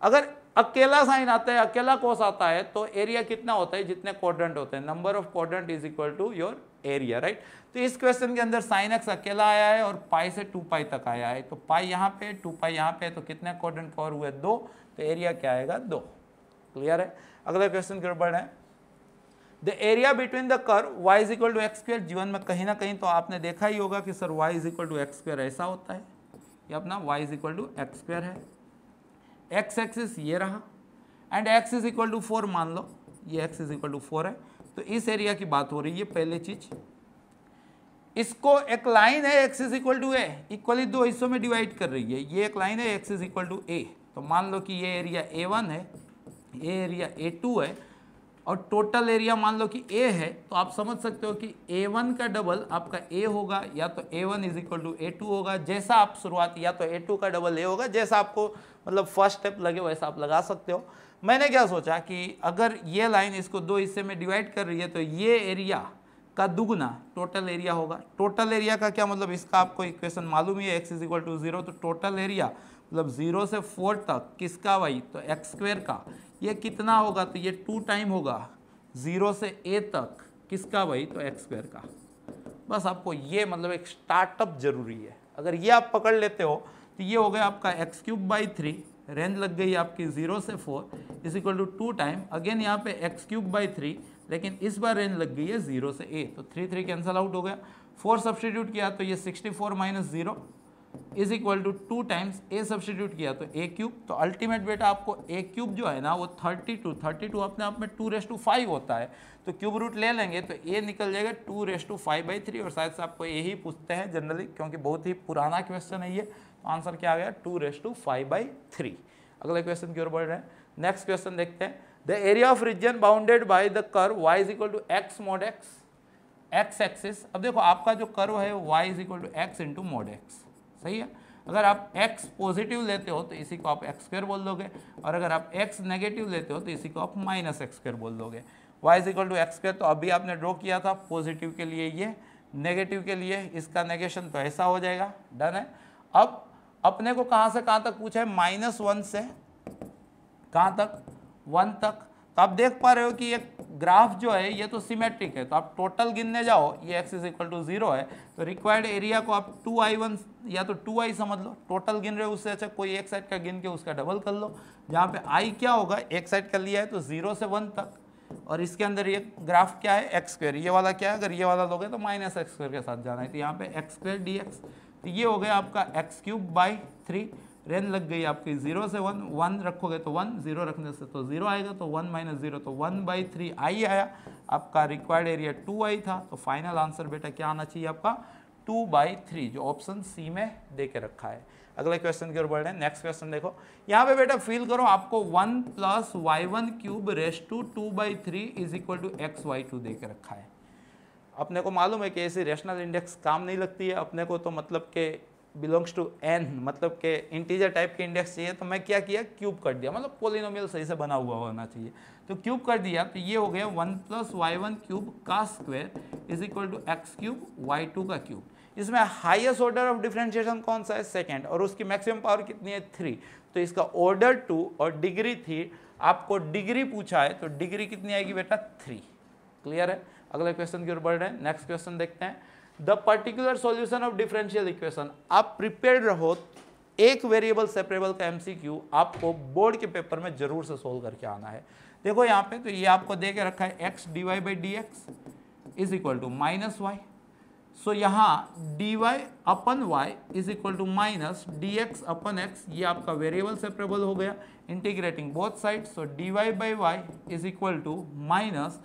अगर अकेला साइन आता है अकेला कोस आता है तो एरिया कितना होता है जितने क्वाड्रेंट होते हैं number of quadrant is equal to your area right तो इस क्वेश्चन के अंदर साइन एक्स अकेला आया है और पाई से टू पाई तक आया है तो पाई यहाँ पे टू पाई यहाँ पे तो कितने क्वाड्रेंट कवर हुए दो तो एरिया क्या आएगा दो क्लियर है अगला क्वेश्चन की बढ़े the area between the curve y is equal to x square जीवन में कहीं ना कहीं तो आपने देखा ही होगा कि sir y is equal to x square ऐसा होता है ये अपना y is equal to x square है एक्स एक्सिस ये रहा and x is equal to four मान लो ये x is equal to four है तो इस एरिया की बात हो रही है पहले चीज इसको एक लाइन है x is equal to a equally दो हिस्सों में डिवाइड कर रही है ये एक लाइन है x is equal to a तो मान लो कि ये एरिया ए वन है ये एरिया ए टू है और टोटल एरिया मान लो कि ए है तो आप समझ सकते हो कि ए वन का डबल आपका ए होगा या तो a one is equal to a two होगा जैसा आप शुरुआत या तो ए टू का डबल ए होगा जैसा आपको मतलब फर्स्ट स्टेप लगे वैसा आप लगा सकते हो मैंने क्या सोचा कि अगर ये लाइन इसको दो हिस्से में डिवाइड कर रही है तो ये एरिया का दुगुना टोटल एरिया होगा टोटल एरिया का क्या मतलब इसका आपको इक्वेशन मालूम ही है x is equal to zero तो टोटल एरिया मतलब जीरो से फोर तक किसका वाई तो एक्स स्क्वेयर का ये कितना होगा तो ये टू टाइम होगा जीरो से ए तक किसका वाई तो एक्स स्क्वेयर का बस आपको ये मतलब एक स्टार्टअप जरूरी है अगर ये आप पकड़ लेते हो तो ये हो गया आपका x cube by three range लग गई आपकी जीरो से four is equal to two time again यहाँ पे एक्स क्यूब बाई थ्री लेकिन इस बार रेंज लग गई है जीरो से ए तो थ्री थ्री कैंसल आउट हो गया फोर सब्सटीट्यूट किया तो ये sixty four minus zero is equal to two times a substitute किया तो ए क्यूब तो अल्टीमेट बेटा आपको ए क्यूब जो है ना वो थर्टी टू थर्टी टू अपने आप में टू रेस टू फाइव होता है तो क्यूब रूट ले लेंगे तो ए निकल जाएगा two raise to five by three और शायद से आपको यही पूछते हैं जनरली क्योंकि बहुत ही पुराना क्वेश्चन है ये आंसर क्या आ गया two raise to five by three अगले क्वेश्चन की ओर बढ़ रहे हैं नेक्स्ट क्वेश्चन देखते हैं the area of region bounded by the curve y is equal to x mod x x axis अब देखो आपका जो कर्व है y is equal to x into mod x सही है अगर आप x पॉजिटिव लेते हो तो इसी को आप एक्स स्क्र बोल दोगे और अगर आप x नेगेटिव लेते हो तो इसी को आप माइनस एक्स स्क्र बोल दोगे y is equal to x square तो अभी आपने ड्रॉ किया था पॉजिटिव के लिए ये नेगेटिव के लिए इसका नेगेशन तो ऐसा हो जाएगा डन है अब अपने को कहाँ से कहाँ तक पूछा है माइनस वन से कहाँ तक वन तक तो आप देख पा रहे हो कि ये ग्राफ जो है ये तो सिमेट्रिक है तो आप टोटल गिनने जाओ ये x is equal to zero है तो रिक्वायर्ड एरिया को आप टू आई वन या तो टू आई समझ लो टोटल गिन रहे हो उससे अच्छा कोई एक साइड का गिन के उसका डबल कर लो जहाँ पे आई क्या होगा एक साइड का लिया है तो जीरो से वन तक और इसके अंदर ये ग्राफ क्या है एक्स स्क्वेयर ये वाला क्या है अगर ये वाला लोगे तो माइनस एक्स के साथ जाना है तो यहाँ पे एक्स स्क्वेयर डी एक्स तो ये हो गया आपका x cube by three range लग गई आपकी जीरो से वन वन रखोगे तो वन जीरो रखने से तो जीरो आएगा तो वन माइनस जीरो तो वन बाई थ्री आई आया आपका रिक्वायर्ड एरिया टू आई था तो फाइनल आंसर बेटा क्या आना चाहिए आपका टू बाई थ्री जो ऑप्शन सी में दे के रखा है अगले क्वेश्चन की ओर बढ़ रहे हैं नेक्स्ट क्वेश्चन देखो यहाँ पे बेटा फील करो आपको one plus y one cube raise to two by three is equal to x y two दे के रखा है अपने को मालूम है कि ऐसी रेशनल इंडेक्स काम नहीं लगती है अपने को तो मतलब के बिलोंग्स टू एन मतलब के इंटीजर टाइप के इंडेक्स चाहिए तो मैं क्या किया क्यूब कर दिया मतलब पोलिनोमियल सही से बना हुआ होना चाहिए तो क्यूब कर दिया तो ये हो गया one plus y one cube का square is equal to x cube y two का क्यूब इसमें हाईएस्ट ऑर्डर ऑफ डिफ्रेंशिएशन कौन सा है सेकेंड और उसकी मैक्सिमम पावर कितनी है थ्री तो इसका ऑर्डर टू और डिग्री थ्री आपको डिग्री पूछा है तो डिग्री कितनी आएगी बेटा थ्री क्लियर है अगले क्वेश्चन की ओर बढ़ रहे हैं नेक्स्ट क्वेश्चन देखते हैं the particular solution of differential equation आप प्रिपेयर रहो एक वेरिएबल सेपरेबल का एमसीक्यू आपको बोर्ड के पेपर में जरूर से सोल्व करके आना है देखो यहाँ पे तो ये आपको दे के रखा है x d y by d x is equal to minus y so यहाँ डी वाई अपन y is equal to minus d x upon x ये आपका वेरिएबल सेपरेबल हो गया integrating both side so d y by y is equal to minus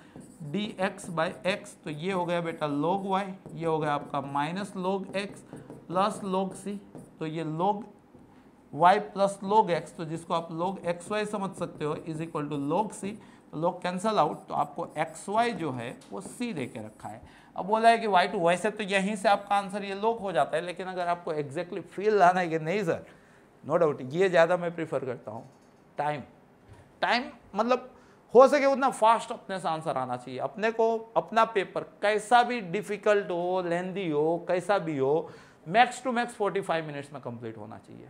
d x by x तो ये हो गया बेटा log y ये हो गया आपका minus log x plus log c तो ये log y plus log x तो जिसको आप log एक्स वाई समझ सकते हो इज इक्वल टू लोग सी तो कैंसल आउट तो आपको एक्स वाई जो है वो c दे के रखा है अब बोला है कि वाई टू वैसे तो यहीं से आपका आंसर ये लोग हो जाता है लेकिन अगर आपको एग्जैक्टली फील लाना है कि नहीं सर नो डाउट ये ज़्यादा मैं प्रीफर करता हूँ टाइम टाइम मतलब हो सके उतना फास्ट अपने से आंसर आना चाहिए अपने को अपना पेपर कैसा भी डिफिकल्ट हो लेंदी हो कैसा भी हो मैक्स टू मैक्स 45 मिनट्स में कंप्लीट होना चाहिए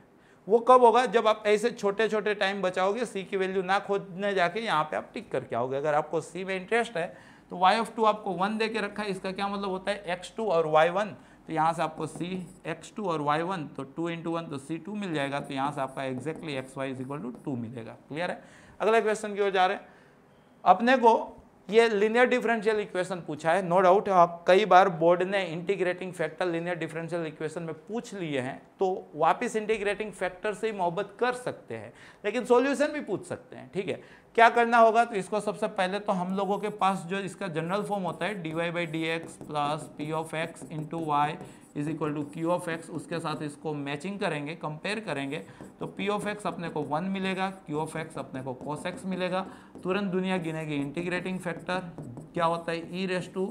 वो कब होगा जब आप ऐसे छोटे छोटे टाइम बचाओगे सी की वैल्यू ना खोदने जाके यहाँ पे आप टिक करके आओगे अगर आपको सी में इंटरेस्ट है तो वाई ऑफ टू आपको वन दे के रखा है इसका क्या मतलब होता है एक्स टू और वाई वन तो यहाँ से आपको सी एक्स टू और वाई वन तो टू इंटू वन तो सी टू मिल जाएगा तो यहाँ से आपका exactly x y is equal to two मिलेगा क्लियर है अगला क्वेश्चन की ओर जा रहे हैं अपने को ये लीनियर डिफरेंशियल इक्वेशन पूछा है नो no डाउट आप कई बार बोर्ड ने integrating factor linear differential equation में पूछ लिए हैं तो वापस इंटीग्रेटिंग फैक्टर से ही मोहब्बत कर सकते हैं लेकिन सॉल्यूशन भी पूछ सकते हैं ठीक है क्या करना होगा तो इसको सबसे पहले तो हम लोगों के पास जो इसका जनरल फॉर्म होता है d y by d x plus P of x into y is equal to q of x उसके साथ इसको मैचिंग करेंगे कंपेयर करेंगे तो पी ऑफ एक्स अपने को वन मिलेगा क्यू ऑफ एक्स अपने को कॉस एक्स मिलेगा तुरंत दुनिया गिनेगी इंटीग्रेटिंग फैक्टर क्या होता है ई रेस टू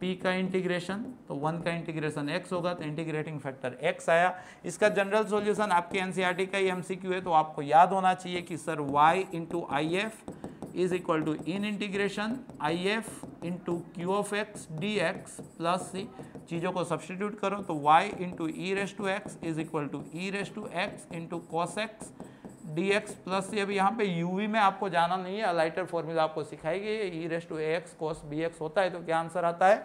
पी का इंटीग्रेशन तो वन का इंटीग्रेशन एक्स होगा तो इंटीग्रेटिंग फैक्टर एक्स आया इसका जनरल सोल्यूशन आपके एनसीईआरटी e का ही क्यू है तो आपको याद होना चाहिए कि sir y into I F is equal to in integration I F into q of x d x plus c चीज़ों को सब्सटीट्यूट करो तो y into e raise to x is equal to e raise to x into cos x d x plus c अभी यहाँ पे you we में आपको जाना नहीं है अलाइटर फॉर्मूला आपको सिखाई गई है e raise to a x cos b x होता है तो क्या आंसर आता है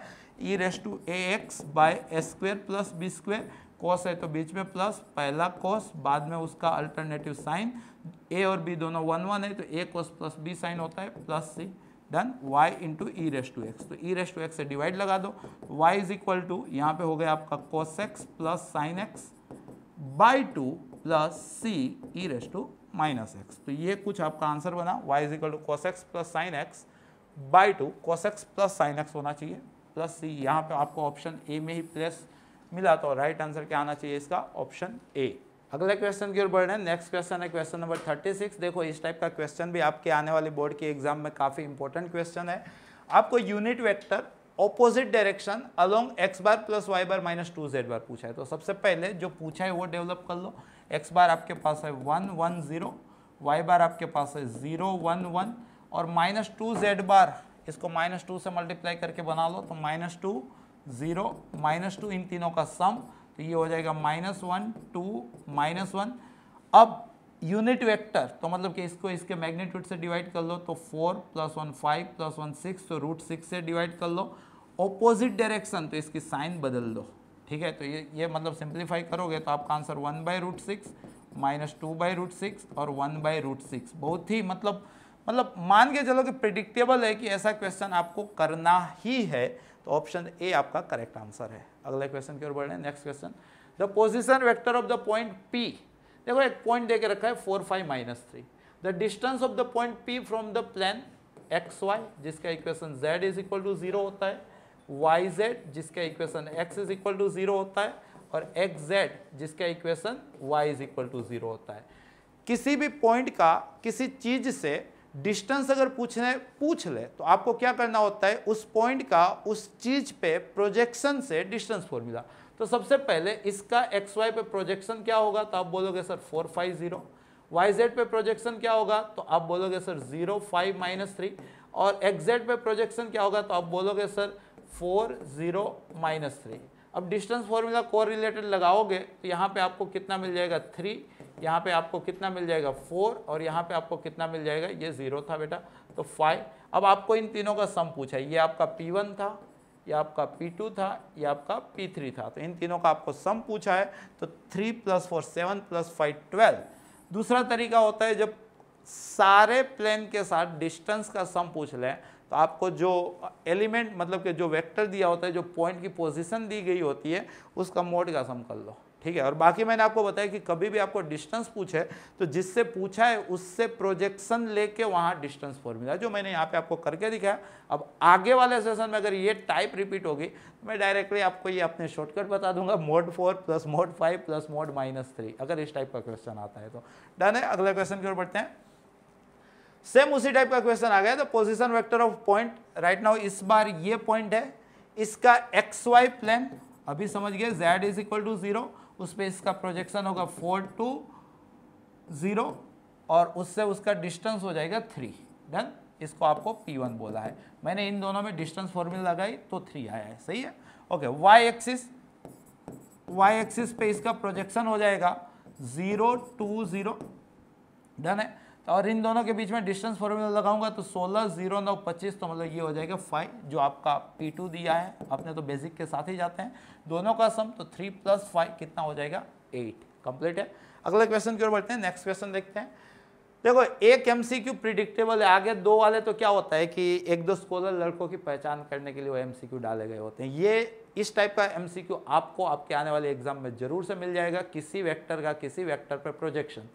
e raise to a x by a square plus b square cos है तो बीच में प्लस पहला कॉस बाद में उसका अल्टरनेटिव साइन ए और बी दोनों वन वन है तो A cos plus B sine होता है plus C done y into e raise to x तो ई रेस टू एक्स से डिवाइड लगा दो वाई इज इक्वल टू यहाँ पे हो गया आपका cos x plus sine x by two plus C e raise to minus x तो ये कुछ आपका आंसर बना y is equal to cos x plus sine x by two cos x plus sine x होना चाहिए plus सी यहाँ पे आपको ऑप्शन ए में ही प्लस मिला तो राइट आंसर क्या आना चाहिए इसका ऑप्शन ए अगले क्वेश्चन की ओर बढ़ रहे हैं नेक्स्ट क्वेश्चन है क्वेश्चन नंबर थर्टी सिक्स देखो इस टाइप का क्वेश्चन भी आपके आने वाले बोर्ड के एग्जाम में काफ़ी इंपॉर्टेंट क्वेश्चन है आपको unit vector opposite direction along x bar plus y bar minus two z bar पूछा है तो सबसे पहले जो पूछा है वो डेवलप कर लो एक्स बार आपके पास है one one zero y bar आपके पास है ज़ीरो वन वन और माइनस टू जेड बार इसको माइनस टू से मल्टीप्लाई करके बना लो तो minus two zero minus two इन तीनों का सम तो ये हो जाएगा minus one two minus one अब यूनिट वेक्टर तो मतलब कि इसको इसके मैग्नीट्यूड से डिवाइड कर लो तो four plus one five plus one six तो रूट सिक्स से डिवाइड कर लो ऑपोजिट डायरेक्शन तो इसकी साइन बदल दो ठीक है तो ये ये मतलब सिंप्लीफाई करोगे तो आपका answer one by root six minus two by root six और वन बाय रूट सिक्स बहुत ही मतलब मतलब मान के चलो कि प्रिडिक्टेबल है कि ऐसा क्वेश्चन आपको करना ही है तो ऑप्शन ए आपका करेक्ट आंसर है अगले क्वेश्चन की ओर बढ़ रहे हैं next question the position vector of the point P देखो एक पॉइंट दे के रखा है four five minus three the distance of the point P from the plane x y जिसका equation z is equal to zero होता है y z जिसका equation x is equal to zero होता है और एक्स जेड जिसका equation y is equal to zero होता है किसी भी पॉइंट का किसी चीज से डिस्टेंस अगर पूछने पूछ ले तो आपको क्या करना होता है उस पॉइंट का उस चीज पे प्रोजेक्शन से डिस्टेंस फॉर्मूला तो सबसे पहले इसका एक्स वाई पे प्रोजेक्शन क्या होगा तो आप बोलोगे sir four five zero y z पे प्रोजेक्शन क्या होगा तो आप बोलोगे sir zero five minus three और एक्जेड पे प्रोजेक्शन क्या होगा तो आप बोलोगे sir four zero minus three अब डिस्टेंस फॉर्मूला कोर रिलेटेड लगाओगे तो यहाँ पे आपको कितना मिल जाएगा थ्री यहाँ पे आपको कितना मिल जाएगा फोर और यहाँ पे आपको कितना मिल जाएगा ये ज़ीरो था बेटा तो फाइव अब आपको इन तीनों का सम पूछा ये आपका पी वन था ये आपका पी टू था ये आपका पी थ्री था तो इन तीनों का आपको सम पूछा है तो three plus four seven plus five twelve दूसरा तरीका होता है जब सारे प्लेन के साथ डिस्टेंस का सम पूछ लें तो आपको जो एलिमेंट मतलब कि जो वेक्टर दिया होता है जो पॉइंट की पोजीशन दी गई होती है उसका मोड का सम कर लो ठीक है और बाकी मैंने आपको बताया कि कभी भी आपको डिस्टेंस पूछे तो जिससे पूछा है उससे प्रोजेक्शन लेके वहाँ डिस्टेंस फॉर्मूला जो मैंने यहाँ पे आपको करके दिखाया अब आगे वाले सेशन में अगर ये टाइप रिपीट होगी तो मैं डायरेक्टली आपको ये अपने शॉर्टकट बता दूंगा mod four plus mod five plus mod minus three अगर इस टाइप का क्वेश्चन आता है तो डन है अगले क्वेश्चन की ओर बढ़ते हैं सेम उसी टाइप का क्वेश्चन आ गया तो position vector of point right now इस बार ये पॉइंट है इसका एक्स वाई प्लेन अभी समझ गए z is equal to zero उस पर इसका प्रोजेक्शन होगा फोर टू ज़ीरो और उससे उसका डिस्टेंस हो जाएगा थ्री डन इसको आपको P1 बोला है मैंने इन दोनों में डिस्टेंस फॉर्मूला लगाई तो थ्री आया है सही है okay y axis y axis पे इसका प्रोजेक्शन हो जाएगा ज़ीरो टू ज़ीरो डन है और इन दोनों के बीच में डिस्टेंस फॉर्मूला लगाऊंगा तो सोलह जीरो नौ पच्चीस तो मतलब ये हो जाएगा फाइव जो आपका पी टू दिया है अपने तो बेसिक के साथ ही जाते हैं दोनों का सम तो थ्री प्लस फाइव कितना हो जाएगा एट कंप्लीट है अगले क्वेश्चन की ओर बढ़ते हैं नेक्स्ट क्वेश्चन देखते हैं देखो एक एम सी क्यू प्रिडिक्टेबल है आगे दो वाले तो क्या होता है कि एक दो स्कॉलर लड़कों की पहचान करने के लिए वो एम सी क्यू डाले गए होते हैं ये इस टाइप का एम सी क्यू आपको आपके आने वाले एग्जाम में जरूर से मिल जाएगा किसी वेक्टर का किसी वेक्टर पर प्रोजेक्शन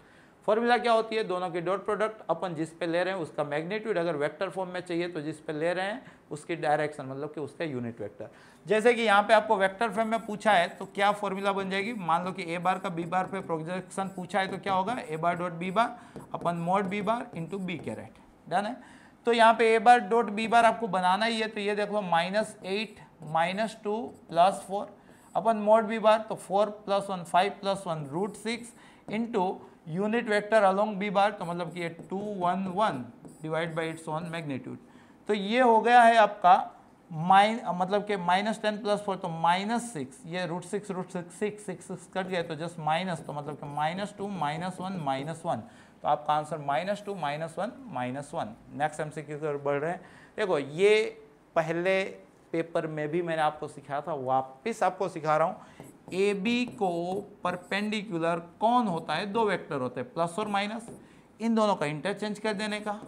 फॉर्मूला क्या होती है दोनों की डॉट प्रोडक्ट अपन जिस पे ले रहे हैं उसका मैग्नीट्यूड अगर वेक्टर फॉर्म में चाहिए तो जिस पे ले रहे हैं उसकी डायरेक्शन मतलब कि उसका यूनिट वेक्टर जैसे कि यहाँ पे आपको वेक्टर फॉर्म में पूछा है तो क्या फॉर्मूला बन जाएगी मान लो कि ए बार का बी बार पे प्रोजेक्शन पूछा है तो क्या होगा A bar dot B bar अपन mod B bar into B caret done है तो यहाँ पे ए बार डॉट बी बार आपको बनाना ही है तो ये देख लो minus eight minus two plus four अपन मोड बी बार तो four plus one five plus one root six into unit vector along B bar तो मतलब कि ये two one one divide by its one magnitude तो ये हो गया है आपका माइन मतलब कि माइनस टेन प्लस फोर तो माइनस सिक्स ये root six root six six six six cut गया तो जस्ट माइनस तो मतलब कि minus two minus one minus one तो आपका answer minus two minus one minus one next M C की तरफ बढ़ रहे हैं देखो ये पहले पेपर में भी मैंने आपको सिखाया था वापस आपको सिखा रहा हूँ ए बी को परपेंडिकुलर कौन होता है दो वेक्टर होते हैं प्लस और माइनस इन दोनों का इंटरचेंज कर देने का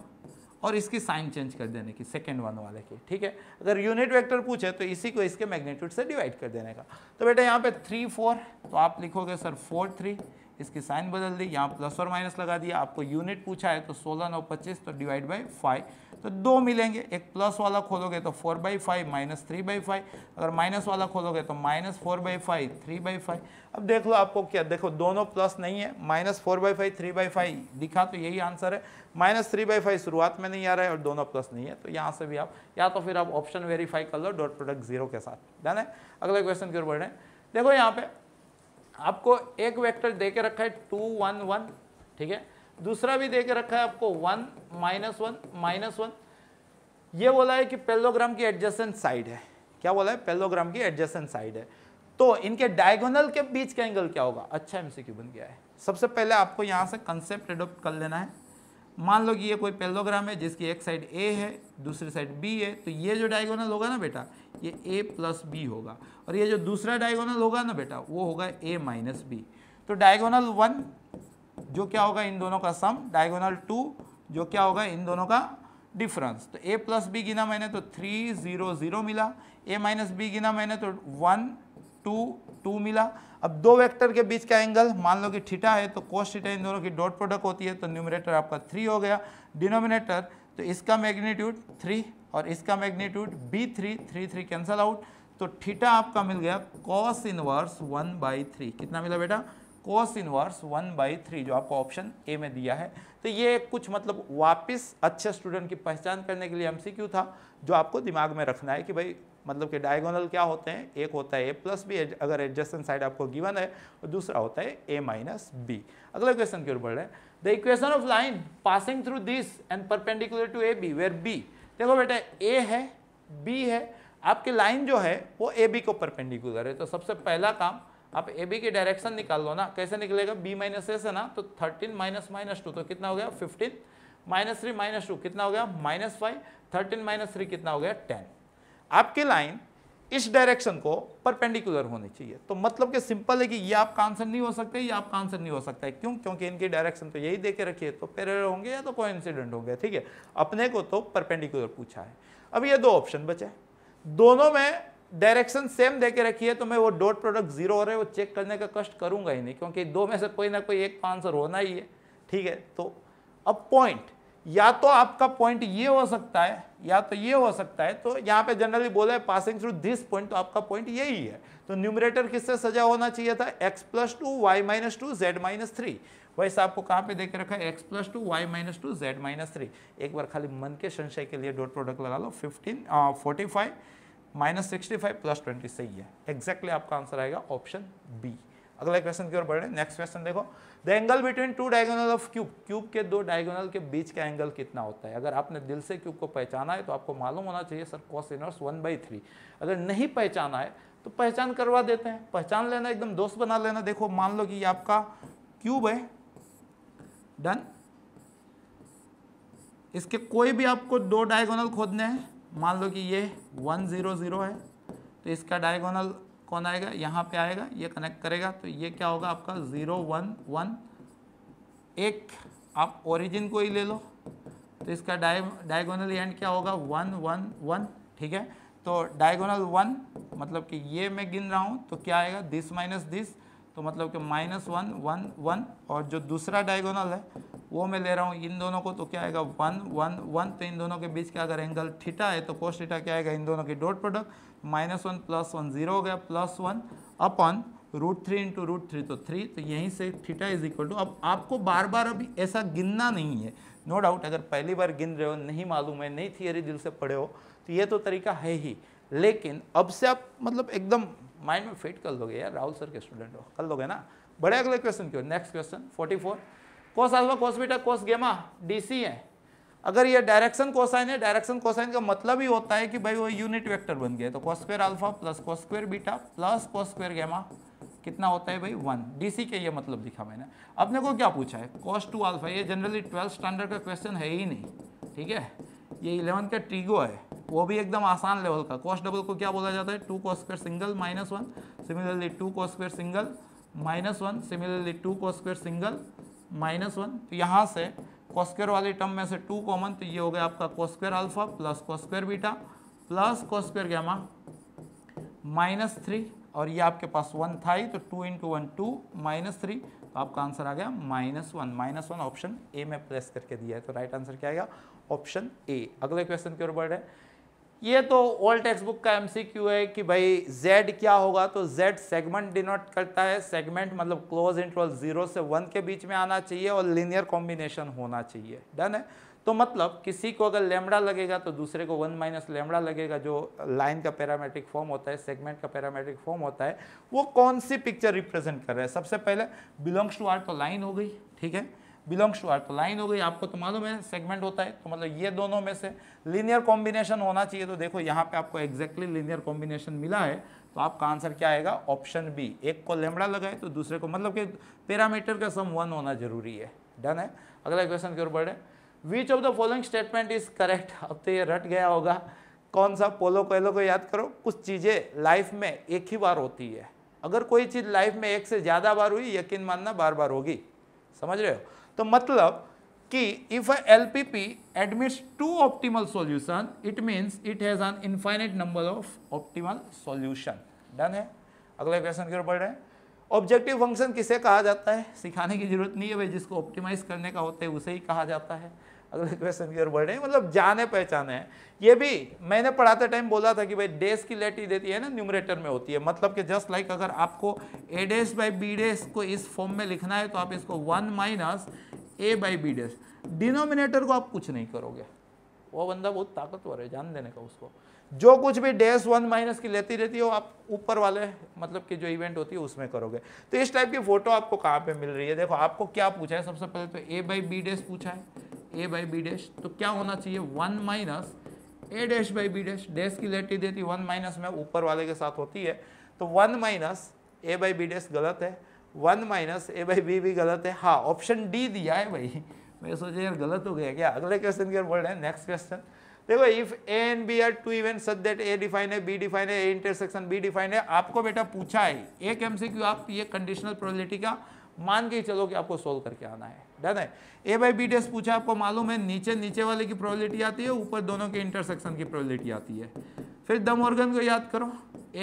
और इसकी साइन चेंज कर देने की सेकेंड वन वाले की ठीक है अगर यूनिट वेक्टर पूछे तो इसी को इसके मैग्नीट्यूड से डिवाइड कर देने का तो बेटा यहाँ पे थ्री फोर तो आप लिखोगे सर फोर थ्री इसकी साइन बदल दी यहाँ प्लस और माइनस लगा दिया आपको यूनिट पूछा है तो सोलह नौ पच्चीस तो डिवाइड बाई फाइव तो दो मिलेंगे एक प्लस वाला खोलोगे तो four by five minus three by five अगर माइनस वाला खोलोगे तो minus four by five three by five अब देख लो आपको क्या देखो दोनों प्लस नहीं है minus four by five three by five दिखा तो यही आंसर है माइनस थ्री बाई फाइव शुरुआत में नहीं आ रहा है और दोनों प्लस नहीं है तो यहाँ से भी आप या तो फिर आप ऑप्शन वेरीफाई कर लो डॉट प्रोडक्ट जीरो के साथ डन है अगले क्वेश्चन की ओर बढ़ रहे हैं देखो यहाँ पे आपको एक वेक्टर दे के रखा है टू वन वन ठीक है दूसरा भी दे के रखा है आपको one minus one minus one ये बोला है कि पेलोग्राम की एडजस्टेंट साइड है क्या बोला है पेलोग्राम की एडजस्टेंट साइड है तो इनके डायगोनल के बीच का एंगल क्या होगा अच्छा एमसीक्यू बन गया है सबसे पहले आपको यहाँ से कंसेप्ट एडोप्ट कर लेना है मान लो कि ये कोई पेलोग्राम है जिसकी एक साइड ए है दूसरी साइड बी है तो ये जो डायगोनल होगा ना बेटा ये ए प्लस बी होगा और ये जो दूसरा डायगोनल होगा ना बेटा वो होगा ए माइनस बी तो डायगोनल वन जो क्या होगा इन दोनों का सम डायगोनल टू जो क्या होगा इन दोनों का डिफरेंस तो ए प्लस बी गिना मैंने तो थ्री ज़ीरो ज़ीरो मिला ए माइनस बी गिना मैंने तो वन टू टू मिला अब दो वेक्टर के बीच का एंगल मान लो कि ठीठा है तो कोस ठीठा इन दोनों की डॉट प्रोडक्ट होती है तो न्यूमिनेटर आपका थ्री हो गया डिनोमिनेटर तो इसका मैग्नीट्यूड थ्री और इसका magnitude B three three three cancel out तो ठीठा आपका मिल गया cos inverse one by three कितना मिला बेटा cos inverse one by three जो आपको ऑप्शन ए में दिया है तो ये कुछ मतलब वापस अच्छे स्टूडेंट की पहचान करने के लिए एमसीक्यू था जो आपको दिमाग में रखना है कि भाई मतलब कि डायगोनल क्या होते हैं एक होता है ए प्लस बी अगर एडजस्टेंट साइड आपको गिवन है और तो दूसरा होता है ए माइनस बी अगला क्वेश्चन की ओर बढ़ रहे हैं the equation of line passing through this and perpendicular to A B where B देखो बेटा ए है बी है आपकी लाइन जो है वो ए बी को परपेंडिकुलर है तो सबसे पहला काम आप ए बी की डायरेक्शन निकाल लो ना कैसे निकलेगा बी माइनस ए से ना तो थर्टीन माइनस माइनस टू तो कितना हो गया fifteen minus three minus two कितना हो गया minus five thirteen minus three कितना हो गया टेन आपकी लाइन इस डायरेक्शन को परपेंडिकुलर होनी चाहिए तो मतलब कि सिंपल है कि ये आपका आंसर नहीं हो सकते ये आपका आंसर नहीं हो सकता है क्यों क्योंकि इनकी डायरेक्शन तो यही दे के रखिए तो पेरे होंगे या तो कोई इंसिडेंट होंगे ठीक है अपने को तो परपेंडिकुलर पूछा है अब ये दो ऑप्शन बचे दोनों में डायरेक्शन सेम देके रखी है तो मैं वो डॉट प्रोडक्ट जीरो हो रहे वो चेक करने का कष्ट करूंगा ही नहीं क्योंकि दो में से कोई ना कोई एक तो आंसर होना ही है ठीक है तो अब पॉइंट या तो आपका पॉइंट ये हो सकता है या तो ये हो सकता है तो यहाँ पे जनरली बोला है पासिंग थ्रू दिस पॉइंट तो आपका पॉइंट यही है तो न्यूमरेटर किससे सजा होना चाहिए था x plus two y minus two z minus three वैसे आपको कहाँ पे देख रखा है x plus two y minus two z minus three एक बार खाली मन के संशय के लिए डॉट प्रोडक्ट लगा लो fifteen forty five minus sixty five plus twenty सही है एग्जैक्टली exactly आपका आंसर आएगा ऑप्शन बी अगले क्वेश्चन की ओर बढ़ रहे हैं नेक्स्ट क्वेश्चन देखो the angle between two diagonal of cube cube के दो डायगोनल के बीच का एंगल कितना होता है अगर आपने दिल से क्यूब को पहचाना है तो आपको मालूम होना चाहिए sir cos inverse one by three अगर नहीं पहचाना है तो पहचान करवा देते हैं पहचान लेना एकदम दोस्त बना लेना देखो मान लो कि ये आपका क्यूब है डन इसके कोई भी आपको दो डायगोनल खोदने हैं मान लो कि ये वन जीरो जीरो है तो इसका डायगोनल कौन आएगा यहाँ पे आएगा ये कनेक्ट करेगा तो ये क्या होगा आपका ज़ीरो वन वन एक आप ओरिजिन को ही ले लो तो इसका डाय डायगोनल एंड क्या होगा वन वन वन ठीक है तो डायगोनल वन मतलब कि ये मैं गिन रहा हूँ तो क्या आएगा दिस माइनस दिस तो मतलब कि माइनस वन वन वन और जो दूसरा डायगोनल है वो मैं ले रहा हूँ इन दोनों को तो क्या आएगा वन वन वन तो इन दोनों के बीच का अगर एंगल थीटा है तो कोस थीटा क्या आएगा इन दोनों की dot product minus one plus one zero हो गया प्लस वन अपन root three into root three तो थ्री तो यहीं से थीटा इज इक्वल टू अब आपको बार बार अभी ऐसा गिनना नहीं है नो no डाउट अगर पहली बार गिन रहे हो नहीं मालूम है नहीं थियरी दिल से पढ़े हो तो ये तो तरीका है ही लेकिन अब से आप मतलब एकदम माइंड में फिट कर लोगे यार राहुल सर के स्टूडेंट हो कर लोगे ना बड़े अगले क्वेश्चन की next question forty four cos alpha cos beta cos gamma DC है अगर ये डायरेक्शन कोसाइन है डायरेक्शन कोसाइन का मतलब ही होता है कि भाई वो यूनिट वेक्टर बन गया तो cos alpha plus cos beta plus cos gamma कितना होता है भाई वन डीसी के ये मतलब लिखा मैंने अपने को क्या पूछा है कोस टू आल्फा ये जनरली ट्वेल्थ स्टैंडर्ड का क्वेश्चन है ही नहीं ठीक है ये इलेवन का ट्रीगो है वो भी एकदम आसान लेवल का कोस डबल को क्या बोला जाता है टू को square single minus one similarly two को square single minus one similarly two को स्क्वेयर सिंगल माइनस वन तो यहाँ से कॉस्क्वेयर वाले टर्म में से टू कॉमन तो ये हो गया आपका cos square alpha plus cos square beta plus cos square gamma minus three और ये आपके पास वन था ही तो two into one two minus three तो आपका आंसर आ गया minus one minus one option A में प्लेस करके दिया है तो राइट आंसर क्या आएगा ऑप्शन ए अगले क्वेश्चन की ओर रहे है ये तो ओल्ड टेक्सट बुक का क्यू है कि भाई z क्या होगा तो z सेगमेंट डिनोट करता है सेगमेंट मतलब क्लोज इंटरवल जीरो से वन के बीच में आना चाहिए और लिनियर कॉम्बिनेशन होना चाहिए डन है तो मतलब किसी को अगर लेमड़ा लगेगा तो दूसरे को वन माइनस लेमड़ा लगेगा जो लाइन का पैरामेट्रिक फॉर्म होता है सेगमेंट का पैरामेट्रिक फॉर्म होता है वो कौन सी पिक्चर रिप्रेजेंट कर रहा है सबसे पहले बिलोंग्स टू आर तो लाइन हो गई ठीक है बिलोंग्स टू आर तो लाइन हो गई आपको तो मालूम है सेगमेंट होता है तो मतलब ये दोनों में से लीनियर कॉम्बिनेशन होना चाहिए तो देखो यहाँ पे आपको एग्जैक्टली लीनियर कॉम्बिनेशन मिला है तो आपका आंसर क्या आएगा ऑप्शन बी एक को लेमड़ा लगाए तो दूसरे को मतलब कि पैरामीटर का सम वन होना जरूरी है डन है अगला क्वेश्चन की ओर बढ़े which of the following statement is correct अब तो ये रट गया होगा कौन सा पोलो कोयलो को याद करो कुछ चीज़ें लाइफ में एक ही बार होती है अगर कोई चीज़ लाइफ में एक से ज़्यादा बार हुई यकीन मानना बार बार होगी समझ रहे हो तो मतलब कि L P P admits to optimal solution, it means it has an infinite number of optimal solution done है अगले क्वेश्चन की ओर बढ़ रहे हैं ऑब्जेक्टिव फंक्शन किसे कहा जाता है सिखाने की जरूरत नहीं है भाई जिसको ऑप्टिमाइज करने का होता है उसे ही कहा जाता है अगले क्वेश्चन की ओर बढ़ रहे हैं मतलब जाने पहचाने हैं ये भी मैंने पढ़ाते टाइम बोला था कि भाई डेस की लेटी देती है ना न्यूमरेटर में होती है मतलब कि जस्ट लाइक अगर आपको ए डेस बाई बी डेस को इस फॉर्म में लिखना है तो आप इसको one minus A by B dash denominator को आप कुछ नहीं करोगे वो बंदा बहुत ताकतवर है जान देने का उसको जो कुछ भी डेस वन माइनस की लेती रहती हो आप ऊपर वाले मतलब कि जो इवेंट होती है उसमें करोगे तो इस टाइप की फोटो आपको कहाँ पे मिल रही है देखो आपको क्या पूछा है सबसे पहले तो ए बाई बी डेस पूछा है ए बाई बी डैश तो क्या होना चाहिए one minus A dash by B dash dash की लेटी देती वन माइनस में ऊपर वाले के साथ होती है तो one minus A by B dash गलत है one minus A by B भी गलत है हाँ ऑप्शन डी दिया है भाई मैं सोचा यार गलत हो गया क्या अगले क्वेश्चन की ओर बोल रहे हैं नेक्स्ट क्वेश्चन देखो if A and B are two event such that A define है बी डिफाइन है ए इंटरसेक्शन बी डिफाइन है आपको बेटा पूछा है एक एमसीक्यू आप ये कंडीशनल प्रोबेबिलिटी का मान के ही चलो कि आपको सोल्व करके आना है डन है ए बाई बी डेस पूछा आपको मालूम है नीचे नीचे वाले की प्रोबेबिलिटी आती है ऊपर दोनों के इंटरसेक्शन की प्रोबेबिलिटी आती है फिर दम ऑर्गन को याद करो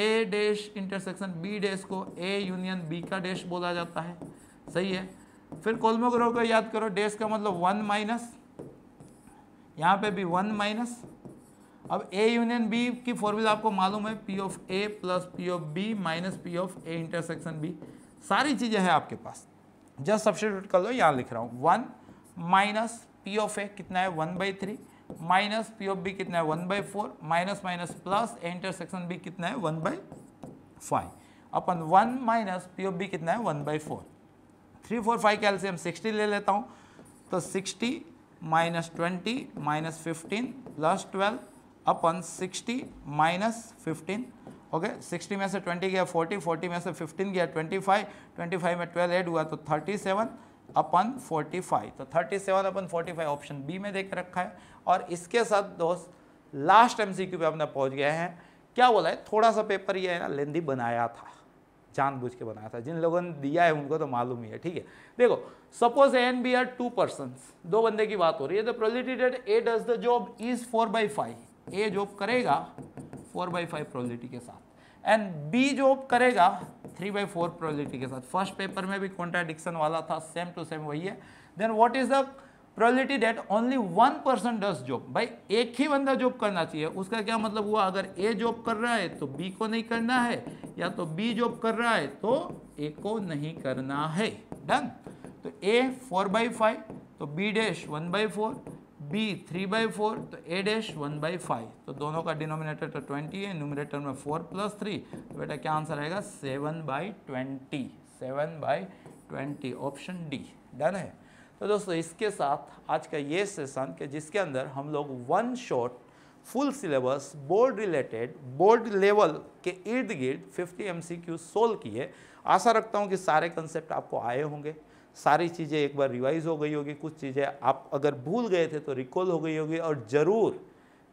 A dash intersection B dash को ए यूनियन बी का डैश बोला जाता है सही है फिर कोलमोग्रो को याद करो डैश का मतलब वन माइनस यहाँ पे भी वन माइनस अब ए यूनियन बी की फॉर्मूला आपको मालूम है P of A plus P of B minus P of A intersection B सारी चीज़ें हैं आपके पास जस्ट सब्सिट्यूट कर लो यहाँ लिख रहा हूँ one minus P of A कितना है one by three minus P of B कितना है one by four minus minus plus intersection B कितना है वन बाई फाइव अपन one minus P of B कितना है one by four three four five के एल्सियम सिक्सटी ले लेता हूँ तो sixty minus twenty minus fifteen plus twelve अपन sixty minus fifteen okay sixty में से ट्वेंटी गया फोर्टी फोर्टी में से फिफ्टीन गया ट्वेंटी फाइव ट्वेंटी फाइव में ट्वेल्व एड हुआ तो thirty seven upon forty five तो thirty seven upon forty five option B में देख रखा है और इसके साथ दोस्त लास्ट एम सी क्यू पे अपना पहुँच गए हैं क्या बोला है थोड़ा सा पेपर ये है ना लेंदी बनाया था जानबूझ के बनाया था जिन लोगों ने दिया है उनको तो मालूम ही है ठीक है देखो suppose and B are two person दो बंदे की बात हो रही है the that A does the job is four by five A job करेगा फोर बाई फाइव प्रोलिटी के साथ एंड बी जॉब करेगा थ्री बाई फोर प्रोबेबिलिटी के साथ फर्स्ट पेपर में भी कॉन्ट्राडिक्शन वाला था सेम टू सेम वही है then what is the probability that only one person does job भाई एक ही बंदा जॉब करना चाहिए उसका क्या मतलब हुआ अगर ए जॉब कर रहा है तो बी को नहीं करना है या तो बी जॉब कर रहा है तो ए को नहीं करना है डन तो ए फोर बाई फाइव तो B dash one by four B three by four तो A dash one by five तो दोनों का डिनोमिनेटर तो ट्वेंटी है न्यूमिनेटर में फोर प्लस थ्री तो बेटा क्या आंसर आएगा seven by twenty seven by twenty option D done है तो दोस्तों इसके साथ आज का ये सेशन के जिसके अंदर हम लोग one shot full syllabus board related board level के इर्द गिर्द 50 एमसीक्यू सोल्व किए आशा रखता हूँ कि सारे कंसेप्ट आपको आए होंगे सारी चीज़ें एक बार रिवाइज़ हो गई होगी कुछ चीज़ें आप अगर भूल गए थे तो रिकॉल हो गई होगी और ज़रूर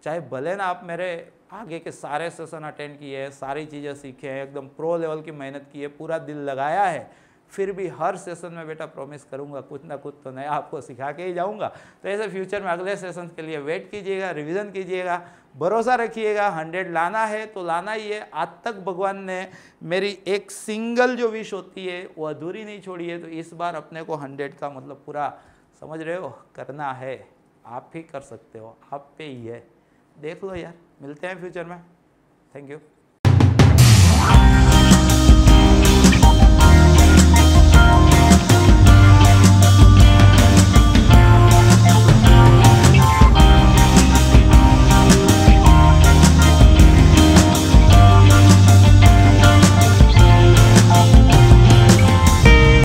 चाहे भले ना आप मेरे आगे के सारे सेशन अटेंड किए हैं सारी चीज़ें सीखे हैं एकदम प्रो लेवल की मेहनत की है पूरा दिल लगाया है फिर भी हर सेशन में बेटा प्रॉमिस करूंगा कुछ ना कुछ तो नया आपको सिखा के ही जाऊँगा तो ऐसे फ्यूचर में अगले सेशन के लिए वेट कीजिएगा रिविज़न कीजिएगा भरोसा रखिएगा हंड्रेड लाना है तो लाना ही है आज तक भगवान ने मेरी एक सिंगल जो विश होती है वो अधूरी नहीं छोड़ी है तो इस बार अपने को हंड्रेड का मतलब पूरा समझ रहे हो करना है आप ही कर सकते हो आप पे ही है देख लो यार मिलते हैं फ्यूचर में थैंक यू